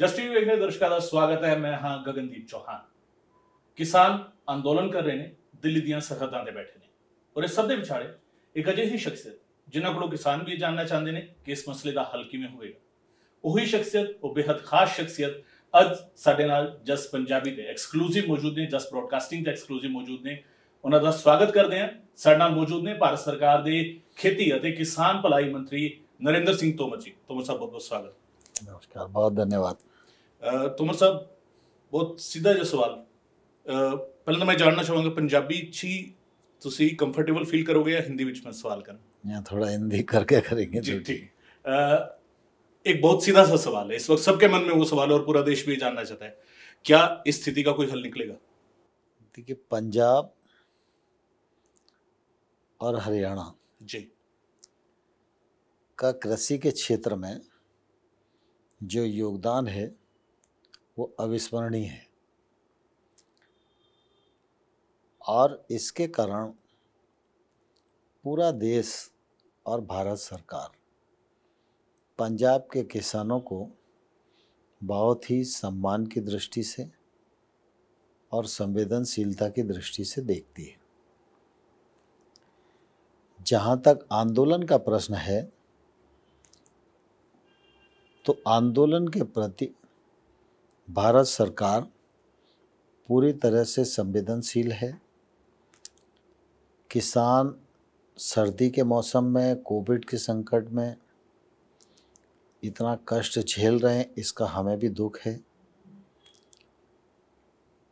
Justice देख रहे दर्शकों का स्वागत है मैं हां गगनदीप चौहान ਕਿਸਾਨ ਅੰਦੋਲਨ ਕਰ ਰਹੇ ਨੇ ਦਿੱਲੀ ਦੀਆਂ ਸਰਹੱਦਾਂ ਤੇ ਬੈਠੇ ਨੇ ਔਰ ਇਸ ਸਭ ਦੇ ਵਿਚਾਲੇ ਇੱਕ ਅਜੇ ਹੀ ਸ਼ਖਸੀਅਤ ਜਿਨ੍ਹਾਂ ਕੋਲੋਂ ਕਿਸਾਨ ਵੀ ਜਾਣਨਾ ਚਾਹੁੰਦੇ ਨੇ ਕਿ ਇਸ ਮਸਲੇ ਦਾ ਹੱਲ ਕਿਵੇਂ ਹੋਵੇਗਾ ਉਹੀ ਸ਼ਖਸੀਅਤ ਉਹ ਬੇहद ਖਾਸ ਸ਼ਖਸੀਅਤ ਅੱਜ ਸਾਡੇ ਨਾਲ ਜਸ ਪੰਜਾਬੀ ਤੇ ਐਕਸਕਲੂਸਿਵ ਮੌਜੂਦ ਨੇ ਜਸ ਬ੍ਰੌਡਕਾਸਟਿੰਗ ਤੇ ਐਕਸਕਲੂਸਿਵ ਮੌਜੂਦ ਨੇ ਉਹਨਾਂ ਦਾ ਸਵਾਗਤ ਕਰਦੇ ਹਾਂ ਸਾਡੇ ਨਾਲ ਮੌਜੂਦ ਨੇ ਭਾਰਤ ਸਰਕਾਰ ਦੇ ਖੇਤੀ ਅਤੇ ਕਿਸਾਨ ਭਲਾਈ ਮੰਤਰੀ ਨਰਿੰਦਰ ਸਿੰਘ ਤੋਮਰ ਜੀ ਤੋਮਰ ਸਾਹਿਬ ਬਹੁਤ ਬਹੁਤ ਸਵਾਗਤ नमस्कार बहुत धन्यवाद तोमर साहब बहुत सीधा जो सवाल पहले तो मैं जानना चाहूँगा पंजाबी ਚ ਤੁਸੀਂ कंफर्टेबल फील करोगे या हिंदी ਵਿੱਚ ਮੈਂ सवाल ਕਰਾਂ ਜਾਂ ਥੋੜਾ ਹਿੰਦੀ ਕਰਕੇ ਕरेंगे जी ठीक एक बहुत सीधा सा सवाल है इस वक्त सबके मन में वो सवाल है और पूरा देश भी जानना चाहता है क्या इस स्थिति का कोई हल निकलेगा देखिए पंजाब और हरियाणा जी का कृषि के क्षेत्र में जो योगदान है वो अविस्मरणीय है और इसके कारण पूरा देश और भारत सरकार पंजाब के किसानों को बहुत ही सम्मान की दृष्टि से और संवेदनशीलता की दृष्टि से देखती है जहाँ तक आंदोलन का प्रश्न है तो आंदोलन के प्रति भारत सरकार पूरी तरह से संवेदनशील है किसान सर्दी के मौसम में कोविड के संकट में इतना कष्ट झेल रहे हैं इसका हमें भी दुख है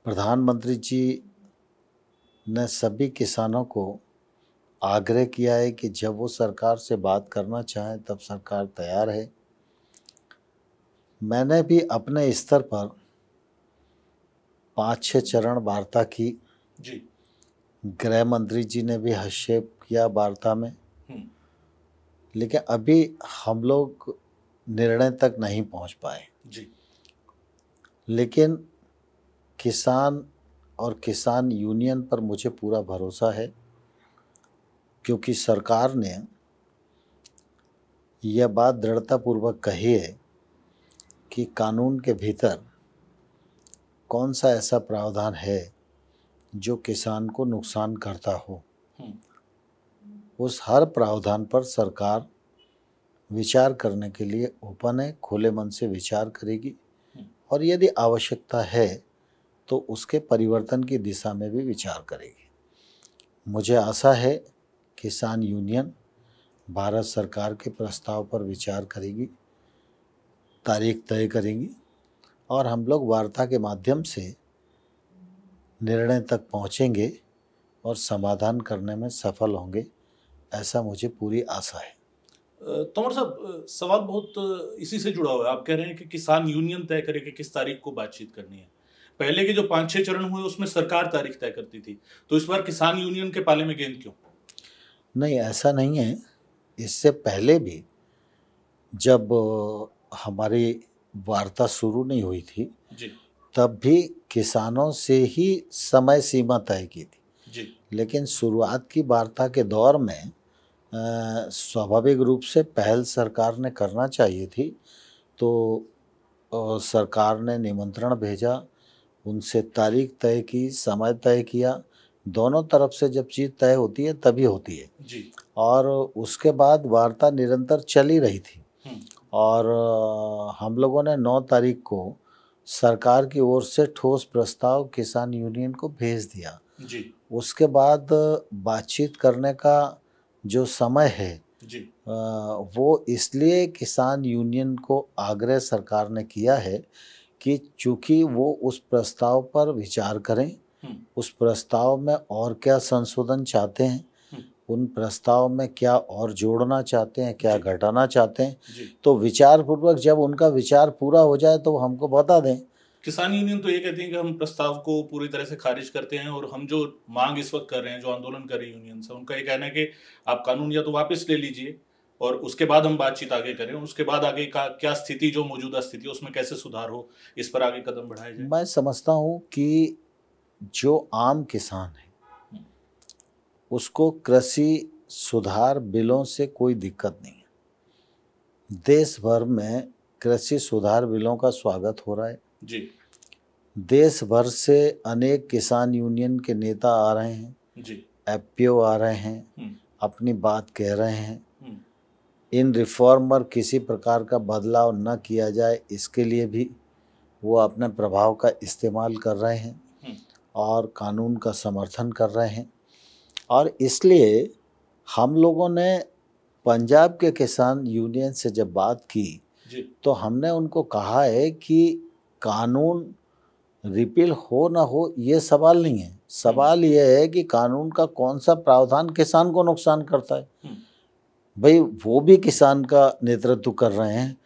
प्रधानमंत्री जी ने सभी किसानों को आग्रह किया है कि जब वो सरकार से बात करना चाहें तब सरकार तैयार है मैंने भी अपने स्तर पर पाँच छः चरण वार्ता की जी गृह मंत्री जी ने भी हस्तक्षेप किया वार्ता में हम्म। लेकिन अभी हम लोग निर्णय तक नहीं पहुंच पाए जी लेकिन किसान और किसान यूनियन पर मुझे पूरा भरोसा है क्योंकि सरकार ने यह बात दृढ़तापूर्वक कही है कि कानून के भीतर कौन सा ऐसा प्रावधान है जो किसान को नुकसान करता हो हम्म। उस हर प्रावधान पर सरकार विचार करने के लिए ओपन है खुले मन से विचार करेगी हम्म। और यदि आवश्यकता है तो उसके परिवर्तन की दिशा में भी विचार करेगी मुझे आशा है किसान यूनियन भारत सरकार के प्रस्ताव पर विचार करेगी तारीख तय करेंगी और हम लोग वार्ता के माध्यम से निर्णय तक पहुँचेंगे और समाधान करने में सफल होंगे ऐसा मुझे पूरी आशा है तोमर साहब सवाल बहुत इसी से जुड़ा हुआ है आप कह रहे हैं कि किसान यूनियन तय करे कि किस तारीख को बातचीत करनी है पहले के जो पाँच छः चरण हुए उसमें सरकार तारीख तय करती थी तो इस बार किसान यूनियन के पाले में गेंद क्यों नहीं ऐसा नहीं है इससे पहले भी जब हमारी वार्ता शुरू नहीं हुई थी जी। तब भी किसानों से ही समय सीमा तय की थी जी। लेकिन शुरुआत की वार्ता के दौर में स्वाभाविक रूप से पहल सरकार ने करना चाहिए थी तो सरकार ने निमंत्रण भेजा उनसे तारीख तय की समय तय किया दोनों तरफ से जब चीज़ तय होती है तभी होती है जी। और उसके बाद वार्ता निरंतर चली रही थी हम्म। और हम लोगों ने 9 तारीख को सरकार की ओर से ठोस प्रस्ताव किसान यूनियन को भेज दिया जी उसके बाद बातचीत करने का जो समय है जी आ, वो इसलिए किसान यूनियन को आग्रह सरकार ने किया है कि चूंकि वो उस प्रस्ताव पर विचार करें हम्म। उस प्रस्ताव में और क्या संशोधन चाहते हैं उन प्रस्ताव में क्या और जोड़ना चाहते हैं क्या घटाना चाहते हैं तो विचारपूर्वक जब उनका विचार पूरा हो जाए तो हमको बता दें किसान यूनियन तो ये कहती है कि हम प्रस्ताव को पूरी तरह से खारिज करते हैं और हम जो मांग इस वक्त कर रहे हैं जो आंदोलन कर रहे हैं यूनियन से उनका ये कहना है कि आप कानून या तो वापस ले लीजिए और उसके बाद हम बातचीत आगे करें उसके बाद आगे का क्या स्थिति जो मौजूदा स्थिति है उसमें कैसे सुधार हो इस पर आगे कदम बढ़ाए जाए मैं समझता हूँ कि जो आम किसान है उसको कृषि सुधार बिलों से कोई दिक्कत नहीं है देश भर में कृषि सुधार बिलों का स्वागत हो रहा है जी देश भर से अनेक किसान यूनियन के नेता आ रहे हैं जी एफपीओ आ रहे हैं हम्म। अपनी बात कह रहे हैं हम्म। इन रिफॉर्म पर किसी प्रकार का बदलाव न किया जाए इसके लिए भी वो अपने प्रभाव का इस्तेमाल कर रहे हैं हम्म। और कानून का समर्थन कर रहे हैं और इसलिए हम लोगों ने पंजाब के किसान यूनियन से जब बात की तो हमने उनको कहा है कि कानून रिपील हो ना हो ये सवाल नहीं है सवाल हम्म। ये है कि कानून का कौन सा प्रावधान किसान को नुकसान करता है हम्म। भाई वो भी किसान का नेतृत्व कर रहे हैं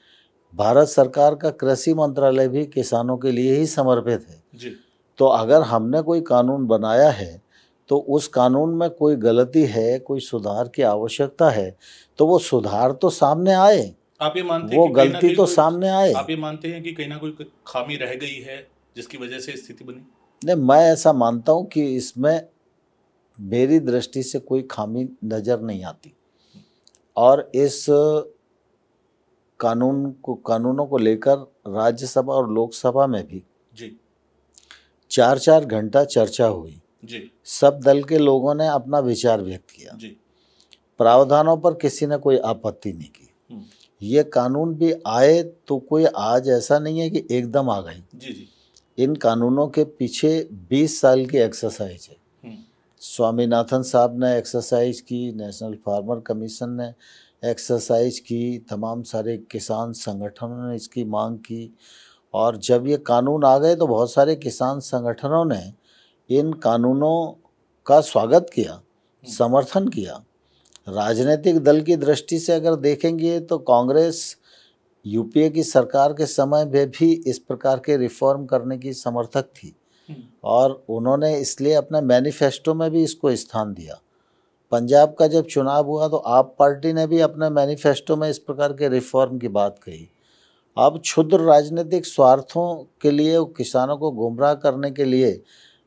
भारत सरकार का कृषि मंत्रालय भी किसानों के लिए ही समर्पित है जी। तो अगर हमने कोई कानून बनाया है तो उस कानून में कोई गलती है कोई सुधार की आवश्यकता है तो वो सुधार तो सामने आए आप ये मानते वो गलती तो सामने आए आप ये मानते हैं कि कहीं ना कोई खामी रह गई है जिसकी वजह से स्थिति बनी नहीं मैं ऐसा मानता हूँ कि इसमें मेरी दृष्टि से कोई खामी नज़र नहीं आती और इस कानून को कानूनों को लेकर राज्यसभा और लोकसभा में भी जी चार चार घंटा चर्चा हुई जी सब दल के लोगों ने अपना विचार व्यक्त किया जी प्रावधानों पर किसी ने कोई आपत्ति नहीं की हम्म। ये कानून भी आए तो कोई आज ऐसा नहीं है कि एकदम आ गई जी जी इन कानूनों के पीछे 20 साल की एक्सरसाइज है हम्म। स्वामीनाथन साहब ने एक्सरसाइज की नेशनल फार्मर कमीशन ने एक्सरसाइज की तमाम सारे किसान संगठनों ने इसकी मांग की और जब ये कानून आ गए तो बहुत सारे किसान संगठनों ने इन कानूनों का स्वागत किया समर्थन किया राजनीतिक दल की दृष्टि से अगर देखेंगे तो कांग्रेस यूपीए की सरकार के समय में भी इस प्रकार के रिफॉर्म करने की समर्थक थी हम्म। और उन्होंने इसलिए अपने मैनिफेस्टो में भी इसको स्थान दिया पंजाब का जब चुनाव हुआ तो आप पार्टी ने भी अपने मैनिफेस्टो में इस प्रकार के रिफॉर्म की बात कही अब क्षुद्र राजनीतिक स्वार्थों के लिए किसानों को गुमराह करने के लिए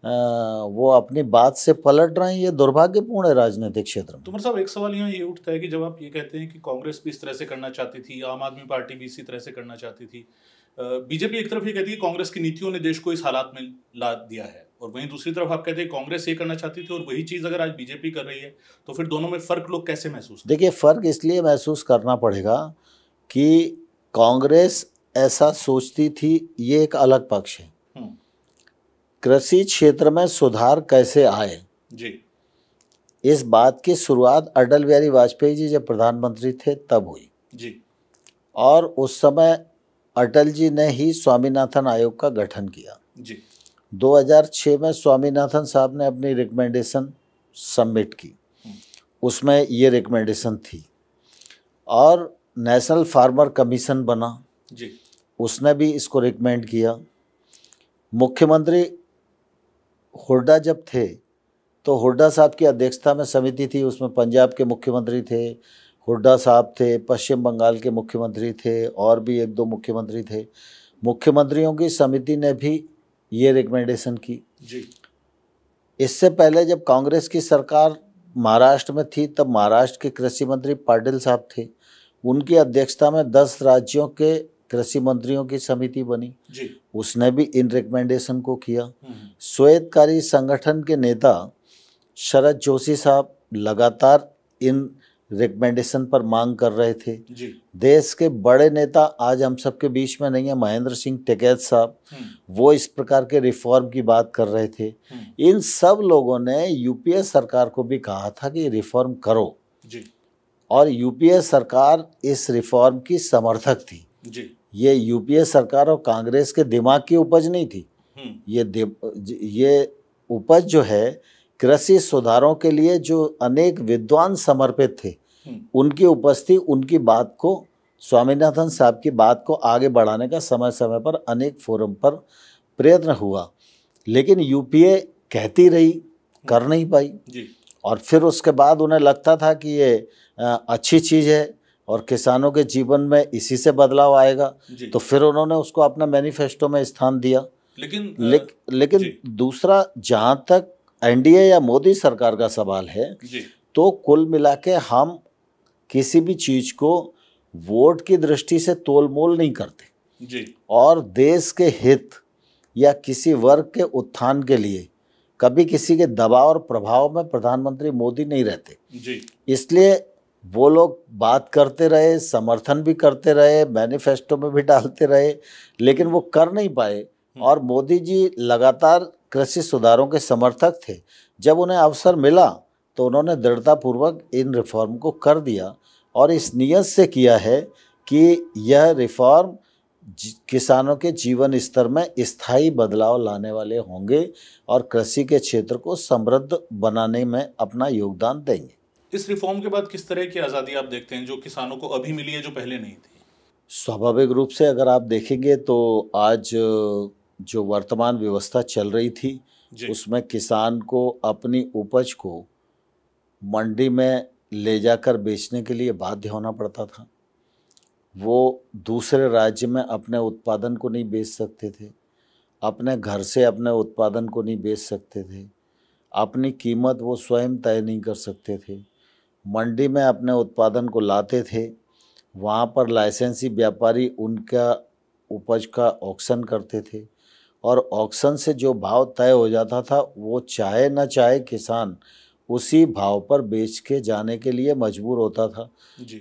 वो अपनी बात से पलट रहे हैं ये दुर्भाग्यपूर्ण है राजनीतिक क्षेत्र में तुम्हारे साहब एक सवाल यहाँ ये उठता है कि जब आप ये कहते हैं कि कांग्रेस भी इस तरह से करना चाहती थी आम आदमी पार्टी भी इसी तरह से करना चाहती थी बीजेपी एक तरफ ये कहती है कांग्रेस की नीतियों ने देश को इस हालात में ला दिया है और वहीं दूसरी तरफ आप कहते हैं कांग्रेस ये करना चाहती थी और वही चीज़ अगर आज बीजेपी कर रही है तो फिर दोनों में फ़र्क लोग कैसे महसूस देखिए फ़र्क इसलिए महसूस करना पड़ेगा कि कांग्रेस ऐसा सोचती थी ये एक अलग पक्ष है कृषि क्षेत्र में सुधार कैसे आए जी इस बात की शुरुआत अटल बिहारी वाजपेयी जी जब प्रधानमंत्री थे तब हुई जी और उस समय अटल जी ने ही स्वामीनाथन आयोग का गठन किया जी 2006 में स्वामीनाथन साहब ने अपनी रिकमेंडेशन सबमिट की हम्म। उसमें ये रिकमेंडेशन थी और नेशनल फार्मर कमीशन बना जी उसने भी इसको रिकमेंड किया मुख्यमंत्री हुडा जब थे तो हुडा साहब की अध्यक्षता में समिति थी उसमें पंजाब के मुख्यमंत्री थे हुडा साहब थे पश्चिम बंगाल के मुख्यमंत्री थे और भी एक दो मुख्यमंत्री थे मुख्यमंत्रियों की समिति ने भी ये रिकमेंडेशन की जी इससे पहले जब कांग्रेस की सरकार महाराष्ट्र में थी तब महाराष्ट्र के कृषि मंत्री पाटिल साहब थे उनकी अध्यक्षता में दस राज्यों के कृषि मंत्रियों की समिति बनी जी। उसने भी इन रिकमेंडेशन को किया हम्म। स्वेतकारी संगठन के नेता शरद जोशी साहब लगातार इन रिकमेंडेशन पर मांग कर रहे थे जी। देश के बड़े नेता आज हम सबके बीच में नहीं है महेंद्र सिंह टिकैत साहब हम्म। वो इस प्रकार के रिफॉर्म की बात कर रहे थे हम्म। इन सब लोगों ने यूपीए सरकार को भी कहा था कि रिफॉर्म करो जी। और यूपीए सरकार इस रिफॉर्म की समर्थक थी जी। ये यूपीए सरकार और कांग्रेस के दिमाग की उपज नहीं थी हम्म। ये ये उपज जो है कृषि सुधारों के लिए जो अनेक विद्वान समर्पित थे हम्म। उनकी उपस्थिति उनकी बात को स्वामीनाथन साहब की बात को आगे बढ़ाने का समय समय पर अनेक फोरम पर प्रयत्न हुआ लेकिन यूपीए कहती रही कर हम्म। नहीं पाई जी। और फिर उसके बाद उन्हें लगता था कि ये अच्छी चीज़ है और किसानों के जीवन में इसी से बदलाव आएगा तो फिर उन्होंने उसको अपना मैनिफेस्टो में स्थान दिया लेकिन ले, लेकिन दूसरा जहाँ तक एनडीए या मोदी सरकार का सवाल है तो कुल मिला के हम किसी भी चीज़ को वोट की दृष्टि से तोलमोल नहीं करते जी और देश के हित या किसी वर्ग के उत्थान के लिए कभी किसी के दबाव और प्रभाव में प्रधानमंत्री मोदी नहीं रहते जी इसलिए वो लोग बात करते रहे समर्थन भी करते रहे मैनिफेस्टो में भी डालते रहे लेकिन वो कर नहीं पाए हम्म। और मोदी जी लगातार कृषि सुधारों के समर्थक थे जब उन्हें अवसर मिला तो उन्होंने दृढ़तापूर्वक इन रिफॉर्म को कर दिया और इस नीयत से किया है कि यह रिफॉर्म किसानों के जीवन स्तर में स्थायी बदलाव लाने वाले होंगे और कृषि के क्षेत्र को समृद्ध बनाने में अपना योगदान देंगे इस रिफॉर्म के बाद किस तरह की आज़ादी आप देखते हैं जो किसानों को अभी मिली है जो पहले नहीं थी स्वाभाविक रूप से अगर आप देखेंगे तो आज जो वर्तमान व्यवस्था चल रही थी उसमें किसान को अपनी उपज को मंडी में ले जाकर बेचने के लिए बाध्य होना पड़ता था वो दूसरे राज्य में अपने उत्पादन को नहीं बेच सकते थे अपने घर से अपने उत्पादन को नहीं बेच सकते थे अपनी कीमत वो स्वयं तय नहीं कर सकते थे मंडी में अपने उत्पादन को लाते थे वहाँ पर लाइसेंसी व्यापारी उनका उपज का ऑक्शन करते थे और ऑक्शन से जो भाव तय हो जाता था वो चाहे ना चाहे किसान उसी भाव पर बेच के जाने के लिए मजबूर होता था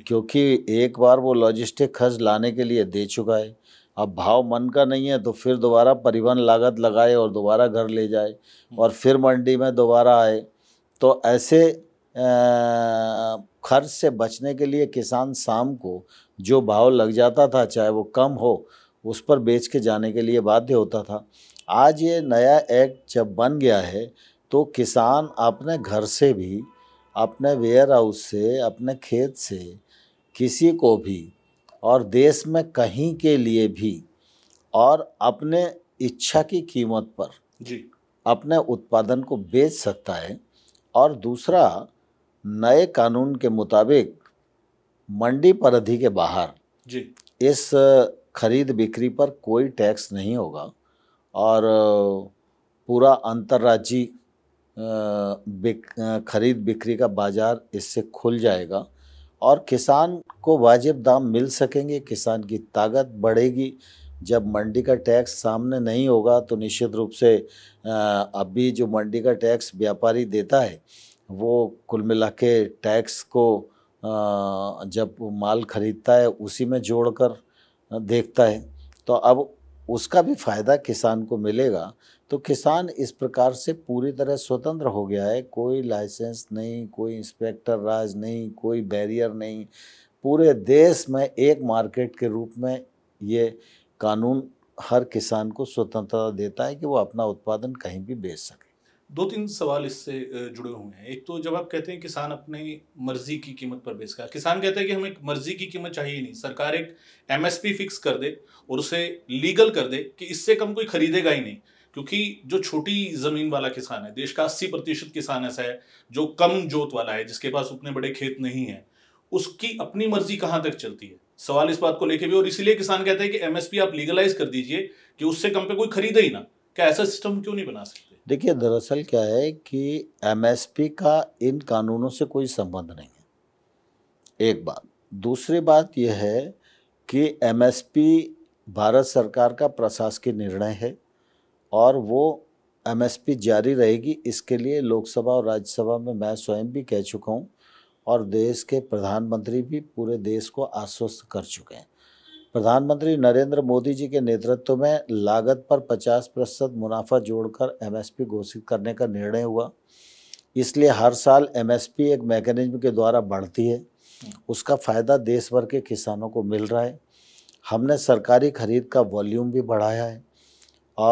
क्योंकि एक बार वो लॉजिस्टिक खर्च लाने के लिए दे चुका है अब भाव मन का नहीं है तो फिर दोबारा परिवहन लागत लगाए और दोबारा घर ले जाए हम्म। और फिर मंडी में दोबारा आए तो ऐसे खर्च से बचने के लिए किसान शाम को जो भाव लग जाता था चाहे वो कम हो उस पर बेच के जाने के लिए बाध्य होता था आज ये नया एक्ट जब बन गया है तो किसान अपने घर से भी अपने वेयर हाउस से अपने खेत से किसी को भी और देश में कहीं के लिए भी और अपने इच्छा की कीमत पर जी अपने उत्पादन को बेच सकता है और दूसरा नए कानून के मुताबिक मंडी परिधि के बाहर जी इस खरीद बिक्री पर कोई टैक्स नहीं होगा और पूरा अंतर्राज्यीय बिक, खरीद बिक्री का बाज़ार इससे खुल जाएगा और किसान को वाजिब दाम मिल सकेंगे किसान की ताकत बढ़ेगी जब मंडी का टैक्स सामने नहीं होगा तो निश्चित रूप से अभी जो मंडी का टैक्स व्यापारी देता है वो कुल मिला के टैक्स को जब माल खरीदता है उसी में जोड़कर देखता है तो अब उसका भी फ़ायदा किसान को मिलेगा तो किसान इस प्रकार से पूरी तरह स्वतंत्र हो गया है कोई लाइसेंस नहीं कोई इंस्पेक्टर राज नहीं कोई बैरियर नहीं पूरे देश में एक मार्केट के रूप में ये कानून हर किसान को स्वतंत्रता देता है कि वो अपना उत्पादन कहीं भी बेच सके दो तीन सवाल इससे जुड़े हुए हैं एक तो जब आप कहते हैं किसान अपनी मर्जी की कीमत पर बेच कर किसान कहते हैं कि हमें मर्जी की कीमत चाहिए ही नहीं सरकार एक एमएसपी फिक्स कर दे और उसे लीगल कर दे कि इससे कम कोई खरीदेगा ही नहीं क्योंकि जो छोटी जमीन वाला किसान है देश का अस्सी प्रतिशत किसान ऐसा है जो कम जोत वाला है जिसके पास उतने बड़े खेत नहीं है उसकी अपनी मर्जी कहाँ तक चलती है सवाल इस बात को लेके भी और इसीलिए किसान कहते हैं कि एमएसपी आप लीगलाइज कर दीजिए कि उससे कम पे कोई खरीदे ही ना क्या ऐसा सिस्टम क्यों नहीं बना सकते देखिए दरअसल क्या है कि एमएसपी का इन कानूनों से कोई संबंध नहीं है एक बात दूसरी बात यह है कि एमएसपी भारत सरकार का प्रशासकीय निर्णय है और वो एमएसपी जारी रहेगी इसके लिए लोकसभा और राज्यसभा में मैं स्वयं भी कह चुका हूँ और देश के प्रधानमंत्री भी पूरे देश को आश्वस्त कर चुके हैं प्रधानमंत्री नरेंद्र मोदी जी के नेतृत्व में लागत पर 50 प्रतिशत मुनाफा जोड़कर एमएसपी घोषित करने का निर्णय हुआ इसलिए हर साल एमएसपी एक मैकेनिज्म के द्वारा बढ़ती है उसका फ़ायदा देश भर के किसानों को मिल रहा है हमने सरकारी खरीद का वॉल्यूम भी बढ़ाया है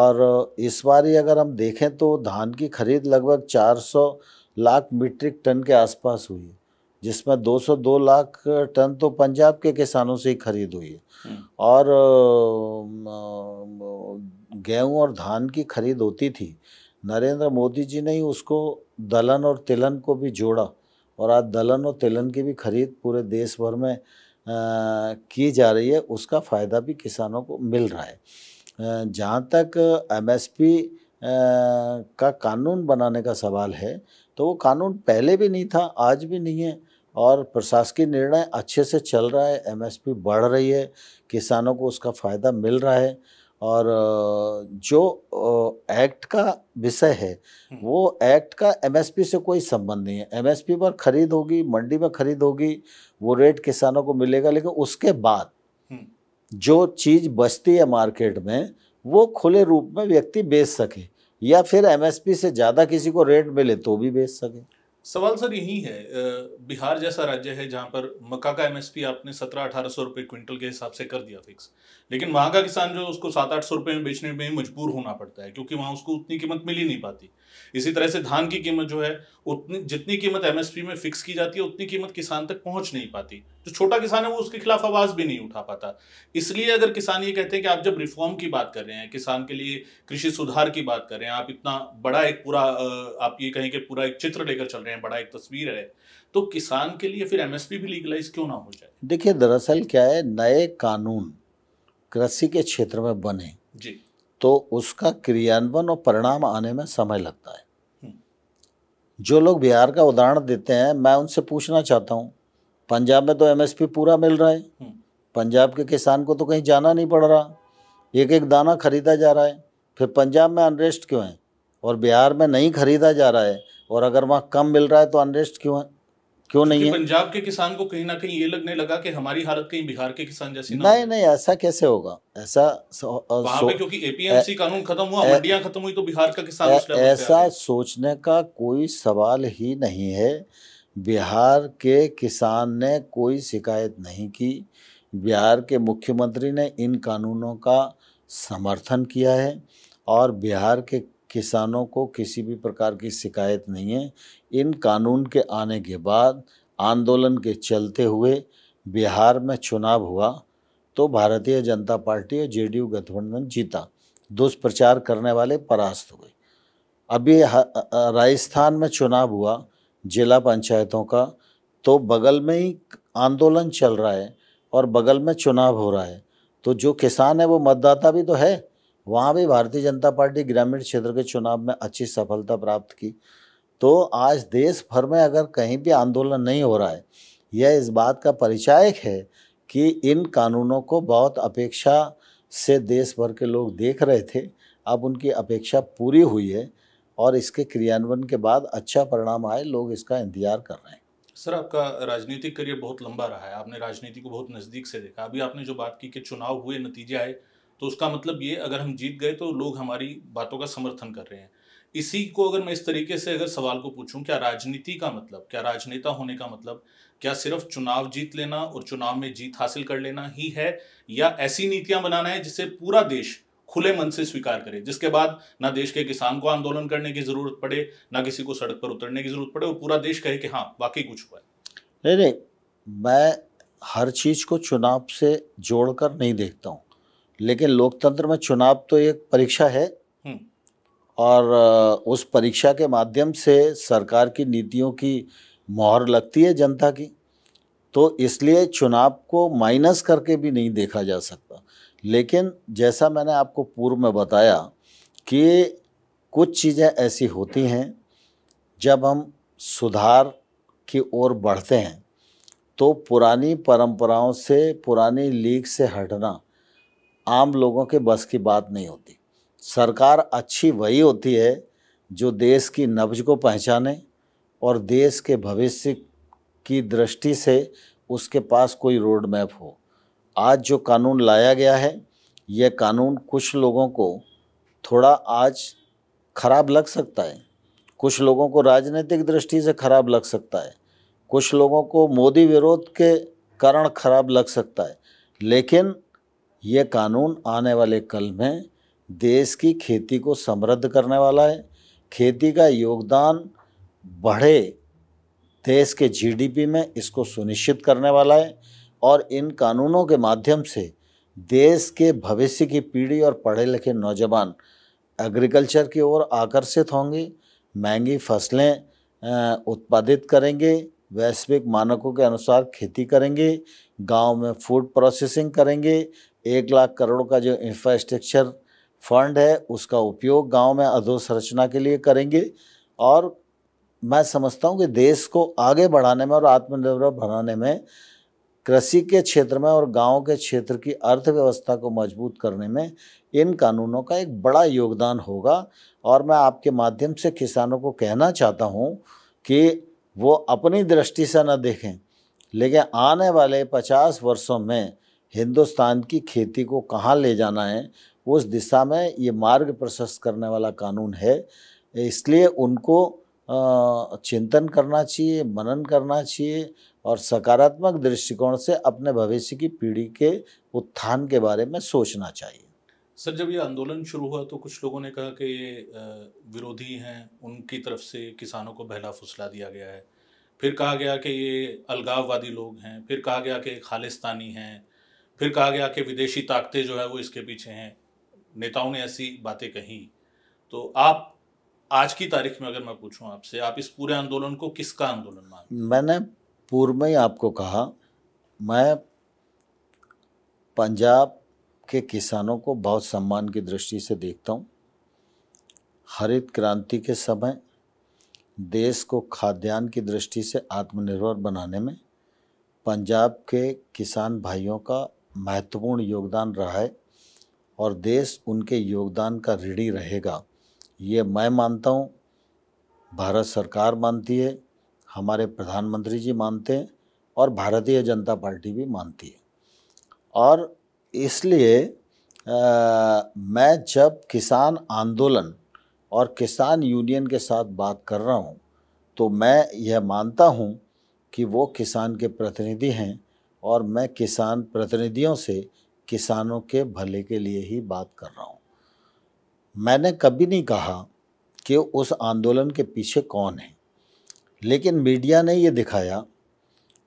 और इस बार ही अगर हम देखें तो धान की खरीद लगभग 400 लाख मीट्रिक टन के आसपास हुई है जिसमें 202 लाख टन तो पंजाब के किसानों से ही खरीद हुई है हम्म। और गेहूं और धान की खरीद होती थी नरेंद्र मोदी जी ने ही उसको दलहन और तिलहन को भी जोड़ा और आज दलहन और तिलहन की भी खरीद पूरे देश भर में की जा रही है उसका फ़ायदा भी किसानों को मिल रहा है जहाँ तक एमएसपी का कानून बनाने का सवाल है तो वो कानून पहले भी नहीं था आज भी नहीं है और प्रशासकीय निर्णय अच्छे से चल रहा है एमएसपी बढ़ रही है किसानों को उसका फ़ायदा मिल रहा है और जो एक्ट का विषय है हम्म। वो एक्ट का एमएसपी से कोई संबंध नहीं है एमएसपी पर खरीद होगी मंडी में खरीद होगी वो रेट किसानों को मिलेगा लेकिन उसके बाद हम्म। जो चीज़ बचती है मार्केट में वो खुले रूप में व्यक्ति बेच सके या फिर एमएसपी से ज़्यादा किसी को रेट मिले तो भी बेच सके सवाल सर यही है बिहार जैसा राज्य है जहां पर मक्का का एमएसपी आपने सत्रह अठारह सौ रुपये क्विंटल के हिसाब से कर दिया फिक्स लेकिन वहां का किसान जो उसको सात आठ सौ रुपये में बेचने में मजबूर होना पड़ता है क्योंकि वहां उसको उतनी कीमत मिल ही नहीं पाती इसी तरह से धान की कीमत जो है उतनी जितनी कीमत एमएसपी में फिक्स की जाती है उतनी कीमत किसान तक पहुंच नहीं पाती जो छोटा किसान है वो उसके खिलाफ आवाज भी नहीं उठा पाता इसलिए अगर किसान ये कहते हैं कि आप जब रिफॉर्म की बात कर रहे हैं किसान के लिए कृषि सुधार की बात कर रहे हैं आप इतना बड़ा एक पूरा आप ये कहें कि पूरा एक चित्र लेकर चल रहे हैं बड़ा एक तस्वीर है तो किसान के लिए फिर एमएसपी भी लीगलाइज क्यों ना हो जाए देखिए दरअसल क्या है नए कानून कृषि के क्षेत्र में बने जी तो उसका क्रियान्वयन और परिणाम आने में समय लगता है हम्म। जो लोग बिहार का उदाहरण देते हैं मैं उनसे पूछना चाहता हूँ पंजाब में तो एमएसपी पूरा मिल रहा है हम्म। पंजाब के किसान को तो कहीं जाना नहीं पड़ रहा एक एक दाना खरीदा जा रहा है फिर पंजाब में अनरेस्ट क्यों है और बिहार में नहीं खरीदा जा रहा है और अगर वहाँ कम मिल रहा है तो अनरेस्ट क्यों है क्यों नहीं है पंजाब के किसान को कहीं ना कहीं ये लगने लगा कि हमारी हालत कहीं बिहार के किसान जैसी ना नहीं नहीं ऐसा कैसे होगा ऐसा सो, पे क्योंकि एपीएमसी कानून खत्म हुआ मंडियां खत्म हुई तो बिहार का किसान ए, ऐसा सोचने का कोई सवाल ही नहीं है बिहार के किसान ने कोई शिकायत नहीं की बिहार के मुख्यमंत्री ने इन कानूनों का समर्थन किया है और बिहार के किसानों को किसी भी प्रकार की शिकायत नहीं है इन कानून के आने के बाद आंदोलन के चलते हुए बिहार में चुनाव हुआ तो भारतीय जनता पार्टी और जेडीयू गठबंधन जीता दुष्प्रचार करने वाले परास्त हुए अभी राजस्थान में चुनाव हुआ जिला पंचायतों का तो बगल में ही आंदोलन चल रहा है और बगल में चुनाव हो रहा है तो जो किसान है वो मतदाता भी तो है वहाँ भी भारतीय जनता पार्टी ग्रामीण क्षेत्र के चुनाव में अच्छी सफलता प्राप्त की तो आज देश भर में अगर कहीं भी आंदोलन नहीं हो रहा है यह इस बात का परिचायक है कि इन कानूनों को बहुत अपेक्षा से देश भर के लोग देख रहे थे अब उनकी अपेक्षा पूरी हुई है और इसके क्रियान्वयन के बाद अच्छा परिणाम आए लोग इसका इंतजार कर रहे हैं सर आपका राजनीतिक करियर बहुत लंबा रहा है आपने राजनीति को बहुत नज़दीक से देखा अभी आपने जो बात की कि चुनाव हुए नतीजे आए तो उसका मतलब ये अगर हम जीत गए तो लोग हमारी बातों का समर्थन कर रहे हैं इसी को अगर मैं इस तरीके से अगर सवाल को पूछूं क्या राजनीति का मतलब क्या राजनेता होने का मतलब क्या सिर्फ चुनाव जीत लेना और चुनाव में जीत हासिल कर लेना ही है या ऐसी नीतियां बनाना है जिसे पूरा देश खुले मन से स्वीकार करे जिसके बाद ना देश के किसान को आंदोलन करने की जरूरत पड़े ना किसी को सड़क पर उतरने की जरूरत पड़े और पूरा देश कहे कि हाँ वाकई कुछ हुआ है नहीं नहीं मैं हर चीज़ को चुनाव से जोड़कर नहीं देखता हूँ लेकिन लोकतंत्र में चुनाव तो एक परीक्षा है और उस परीक्षा के माध्यम से सरकार की नीतियों की मोहर लगती है जनता की तो इसलिए चुनाव को माइनस करके भी नहीं देखा जा सकता लेकिन जैसा मैंने आपको पूर्व में बताया कि कुछ चीज़ें ऐसी होती हैं जब हम सुधार की ओर बढ़ते हैं तो पुरानी परंपराओं से पुरानी लीक से हटना आम लोगों के बस की बात नहीं होती सरकार अच्छी वही होती है जो देश की नब्ज को पहचाने और देश के भविष्य की दृष्टि से उसके पास कोई रोड मैप हो आज जो कानून लाया गया है यह कानून कुछ लोगों को थोड़ा आज खराब लग सकता है कुछ लोगों को राजनीतिक दृष्टि से खराब लग सकता है कुछ लोगों को मोदी विरोध के कारण खराब लग सकता है लेकिन ये कानून आने वाले कल में देश की खेती को समृद्ध करने वाला है खेती का योगदान बढ़े देश के जीडीपी में इसको सुनिश्चित करने वाला है और इन कानूनों के माध्यम से देश के भविष्य की पीढ़ी और पढ़े लिखे नौजवान एग्रीकल्चर की ओर आकर्षित होंगे महंगी फसलें उत्पादित करेंगे वैश्विक मानकों के अनुसार खेती करेंगे गांव में फूड प्रोसेसिंग करेंगे एक लाख करोड़ का जो इंफ्रास्ट्रक्चर फंड है उसका उपयोग गांव में अधोसंरचना के लिए करेंगे और मैं समझता हूं कि देश को आगे बढ़ाने में और आत्मनिर्भर बनाने में कृषि के क्षेत्र में और गाँव के क्षेत्र की अर्थव्यवस्था को मजबूत करने में इन कानूनों का एक बड़ा योगदान होगा और मैं आपके माध्यम से किसानों को कहना चाहता हूं कि वो अपनी दृष्टि से न देखें लेकिन आने वाले पचास वर्षों में हिंदुस्तान की खेती को कहाँ ले जाना है उस दिशा में ये मार्ग प्रशस्त करने वाला कानून है इसलिए उनको चिंतन करना चाहिए मनन करना चाहिए और सकारात्मक दृष्टिकोण से अपने भविष्य की पीढ़ी के उत्थान के बारे में सोचना चाहिए सर जब ये आंदोलन शुरू हुआ तो कुछ लोगों ने कहा कि ये विरोधी हैं उनकी तरफ से किसानों को बहला फुसला दिया गया है फिर कहा गया कि ये अलगाववादी लोग हैं फिर कहा गया कि खालिस्तानी हैं फिर कहा गया कि विदेशी ताकतें जो है वो इसके पीछे हैं नेताओं ने ऐसी बातें कही तो आप आज की तारीख में अगर मैं पूछूं आपसे आप इस पूरे आंदोलन को किसका आंदोलन मान मैंने पूर्व में ही आपको कहा मैं पंजाब के किसानों को बहुत सम्मान की दृष्टि से देखता हूँ हरित क्रांति के समय देश को खाद्यान्न की दृष्टि से आत्मनिर्भर बनाने में पंजाब के किसान भाइयों का महत्वपूर्ण योगदान रहा है और देश उनके योगदान का ऋणी रहेगा ये मैं मानता हूँ भारत सरकार मानती है हमारे प्रधानमंत्री जी मानते हैं और भारतीय जनता पार्टी भी मानती है और इसलिए आ, मैं जब किसान आंदोलन और किसान यूनियन के साथ बात कर रहा हूँ तो मैं यह मानता हूँ कि वो किसान के प्रतिनिधि हैं और मैं किसान प्रतिनिधियों से किसानों के भले के लिए ही बात कर रहा हूँ मैंने कभी नहीं कहा कि उस आंदोलन के पीछे कौन है लेकिन मीडिया ने ये दिखाया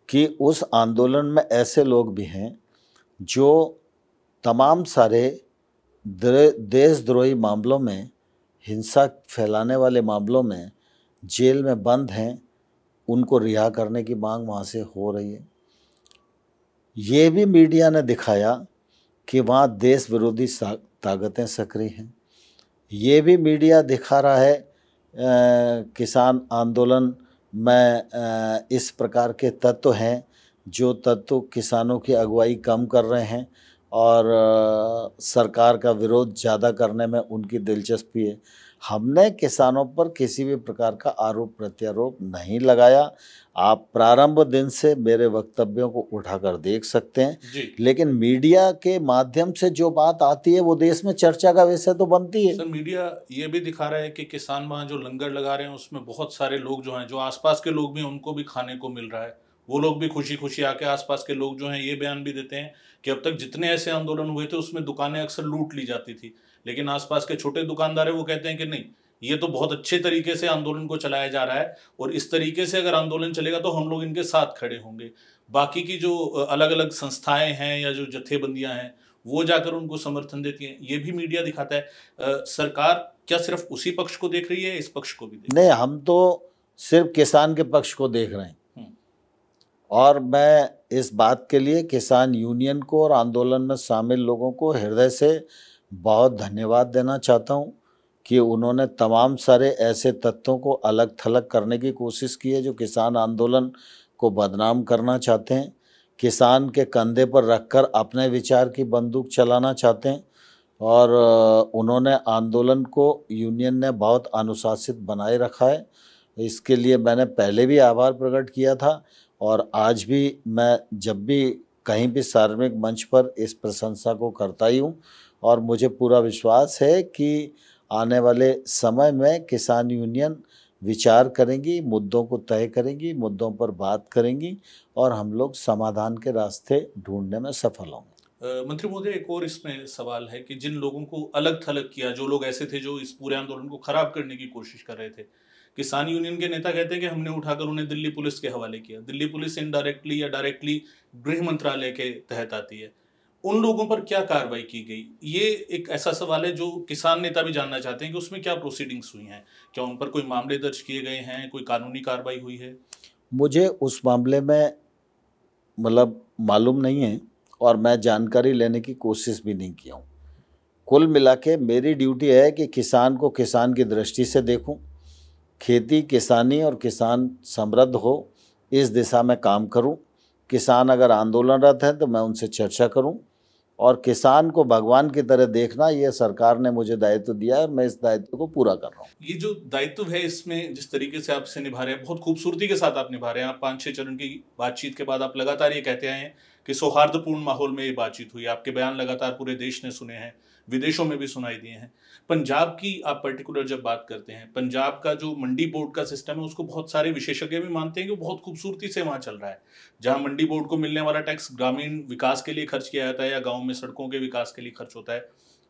कि उस आंदोलन में ऐसे लोग भी हैं जो तमाम सारे देशद्रोही मामलों में हिंसा फैलाने वाले मामलों में जेल में बंद हैं उनको रिहा करने की मांग वहाँ से हो रही है ये भी मीडिया ने दिखाया कि वहाँ देश विरोधी ताकतें सक्रिय हैं ये भी मीडिया दिखा रहा है आ, किसान आंदोलन में इस प्रकार के तत्व हैं जो तत्व किसानों की अगुवाई कम कर रहे हैं और आ, सरकार का विरोध ज़्यादा करने में उनकी दिलचस्पी है हमने किसानों पर किसी भी प्रकार का आरोप प्रत्यारोप नहीं लगाया आप प्रारंभ दिन से मेरे वक्तव्यों को उठाकर देख सकते हैं लेकिन मीडिया के माध्यम से जो बात आती है वो देश में चर्चा का विषय तो बनती है सर मीडिया ये भी दिखा रहा है कि किसान वहाँ जो लंगर लगा रहे हैं उसमें बहुत सारे लोग जो हैं जो आसपास के लोग भी उनको भी खाने को मिल रहा है वो लोग भी खुशी खुशी आके आसपास के लोग जो हैं ये बयान भी देते हैं कि अब तक जितने ऐसे आंदोलन हुए थे उसमें दुकानें अक्सर लूट ली जाती थी लेकिन आसपास के छोटे दुकानदार है वो कहते हैं कि नहीं ये तो बहुत अच्छे तरीके से आंदोलन को चलाया जा रहा है और इस तरीके से अगर आंदोलन चलेगा तो हम लोग इनके साथ खड़े होंगे बाकी की जो अलग अलग संस्थाएं हैं या जो जथेबंदियां हैं वो जाकर उनको समर्थन देती हैं ये भी मीडिया दिखाता है आ, सरकार क्या सिर्फ उसी पक्ष को देख रही है इस पक्ष को भी देख नहीं हम तो सिर्फ किसान के पक्ष को देख रहे हैं हम्म। और मैं इस बात के लिए किसान यूनियन को और आंदोलन में शामिल लोगों को हृदय से बहुत धन्यवाद देना चाहता हूँ कि उन्होंने तमाम सारे ऐसे तत्वों को अलग थलग करने की कोशिश की है जो किसान आंदोलन को बदनाम करना चाहते हैं किसान के कंधे पर रखकर अपने विचार की बंदूक चलाना चाहते हैं और उन्होंने आंदोलन को यूनियन ने बहुत अनुशासित बनाए रखा है इसके लिए मैंने पहले भी आभार प्रकट किया था और आज भी मैं जब भी कहीं भी सार्वजनिक मंच पर इस प्रशंसा को करता ही हूँ और मुझे पूरा विश्वास है कि आने वाले समय में किसान यूनियन विचार करेंगी मुद्दों को तय करेंगी मुद्दों पर बात करेंगी और हम लोग समाधान के रास्ते ढूंढने में सफल होंगे मंत्री महोदय एक और इसमें सवाल है कि जिन लोगों को अलग थलग किया जो लोग ऐसे थे जो इस पूरे आंदोलन को खराब करने की कोशिश कर रहे थे किसान यूनियन के नेता कहते हैं कि हमने उठाकर उन्हें दिल्ली पुलिस के हवाले किया दिल्ली पुलिस इनडायरेक्टली या डायरेक्टली गृह मंत्रालय के तहत आती है उन लोगों पर क्या कार्रवाई की गई ये एक ऐसा सवाल है जो किसान नेता भी जानना चाहते हैं कि उसमें क्या प्रोसीडिंग्स हुई हैं क्या उन पर कोई मामले दर्ज किए गए हैं कोई कानूनी कार्रवाई हुई है मुझे उस मामले में मतलब मालूम नहीं है और मैं जानकारी लेने की कोशिश भी नहीं किया हूँ कुल मिला के मेरी ड्यूटी है कि किसान को किसान की दृष्टि से देखूं खेती किसानी और किसान समृद्ध हो इस दिशा में काम करूं किसान अगर आंदोलनरत हैं तो मैं उनसे चर्चा करूं और किसान को भगवान की तरह देखना ये सरकार ने मुझे दायित्व दिया है मैं इस दायित्व को पूरा कर रहा हूँ ये जो दायित्व है इसमें जिस तरीके से आपसे निभा रहे हैं बहुत खूबसूरती के साथ आप निभा रहे हैं आप पाँच छः चरण की बातचीत के बाद आप लगातार ये कहते आए हैं कि सौहार्दपूर्ण माहौल में ये बातचीत हुई आपके बयान लगातार पूरे देश ने सुने हैं विदेशों में भी सुनाई दिए हैं पंजाब की आप पर्टिकुलर जब बात करते हैं पंजाब का जो मंडी बोर्ड का सिस्टम है उसको बहुत सारे विशेषज्ञ भी मानते हैं कि वो बहुत खूबसूरती से वहाँ चल रहा है जहाँ मंडी बोर्ड को मिलने वाला टैक्स ग्रामीण विकास के लिए खर्च किया जाता है या गाँव में सड़कों के विकास के लिए खर्च होता है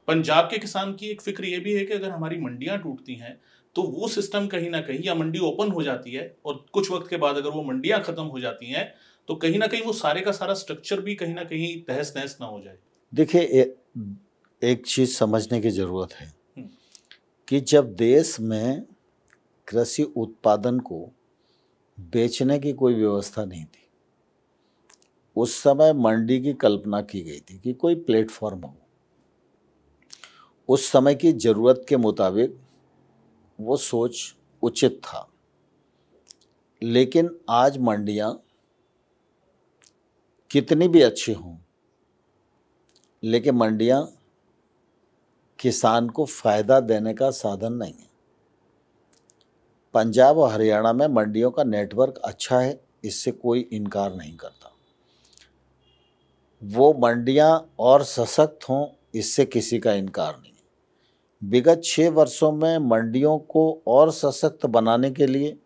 पंजाब के किसान की एक फिक्र ये भी है कि अगर हमारी मंडियाँ टूटती हैं तो वो सिस्टम कहीं ना कहीं या मंडी ओपन हो जाती है और कुछ वक्त के बाद अगर वो मंडियाँ खत्म हो जाती हैं तो कहीं ना कहीं वो सारे का सारा स्ट्रक्चर भी कहीं ना कहीं तहस नहस ना हो जाए देखिए एक चीज़ समझने की ज़रूरत है कि जब देश में कृषि उत्पादन को बेचने की कोई व्यवस्था नहीं थी उस समय मंडी की कल्पना की गई थी कि कोई प्लेटफॉर्म हो उस समय की ज़रूरत के मुताबिक वो सोच उचित था लेकिन आज मंडियाँ कितनी भी अच्छी हों लेकिन मंडियाँ किसान को फ़ायदा देने का साधन नहीं है पंजाब और हरियाणा में मंडियों का नेटवर्क अच्छा है इससे कोई इनकार नहीं करता वो मंडियां और सशक्त हों इससे किसी का इनकार नहीं है विगत छः वर्षों में मंडियों को और सशक्त बनाने के लिए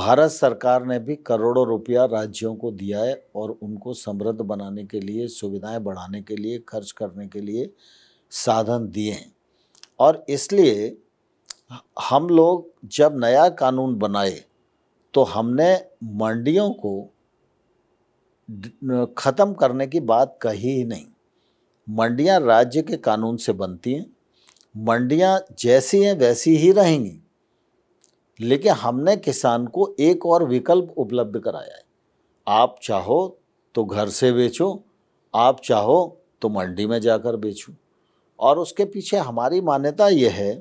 भारत सरकार ने भी करोड़ों रुपया राज्यों को दिया है और उनको समृद्ध बनाने के लिए सुविधाएं बढ़ाने के लिए खर्च करने के लिए साधन दिए हैं और इसलिए हम लोग जब नया कानून बनाए तो हमने मंडियों को ख़त्म करने की बात कही ही नहीं मंडियां राज्य के कानून से बनती हैं मंडियां जैसी हैं वैसी ही रहेंगी लेकिन हमने किसान को एक और विकल्प उपलब्ध कराया है आप चाहो तो घर से बेचो आप चाहो तो मंडी में जाकर बेचो और उसके पीछे हमारी मान्यता यह है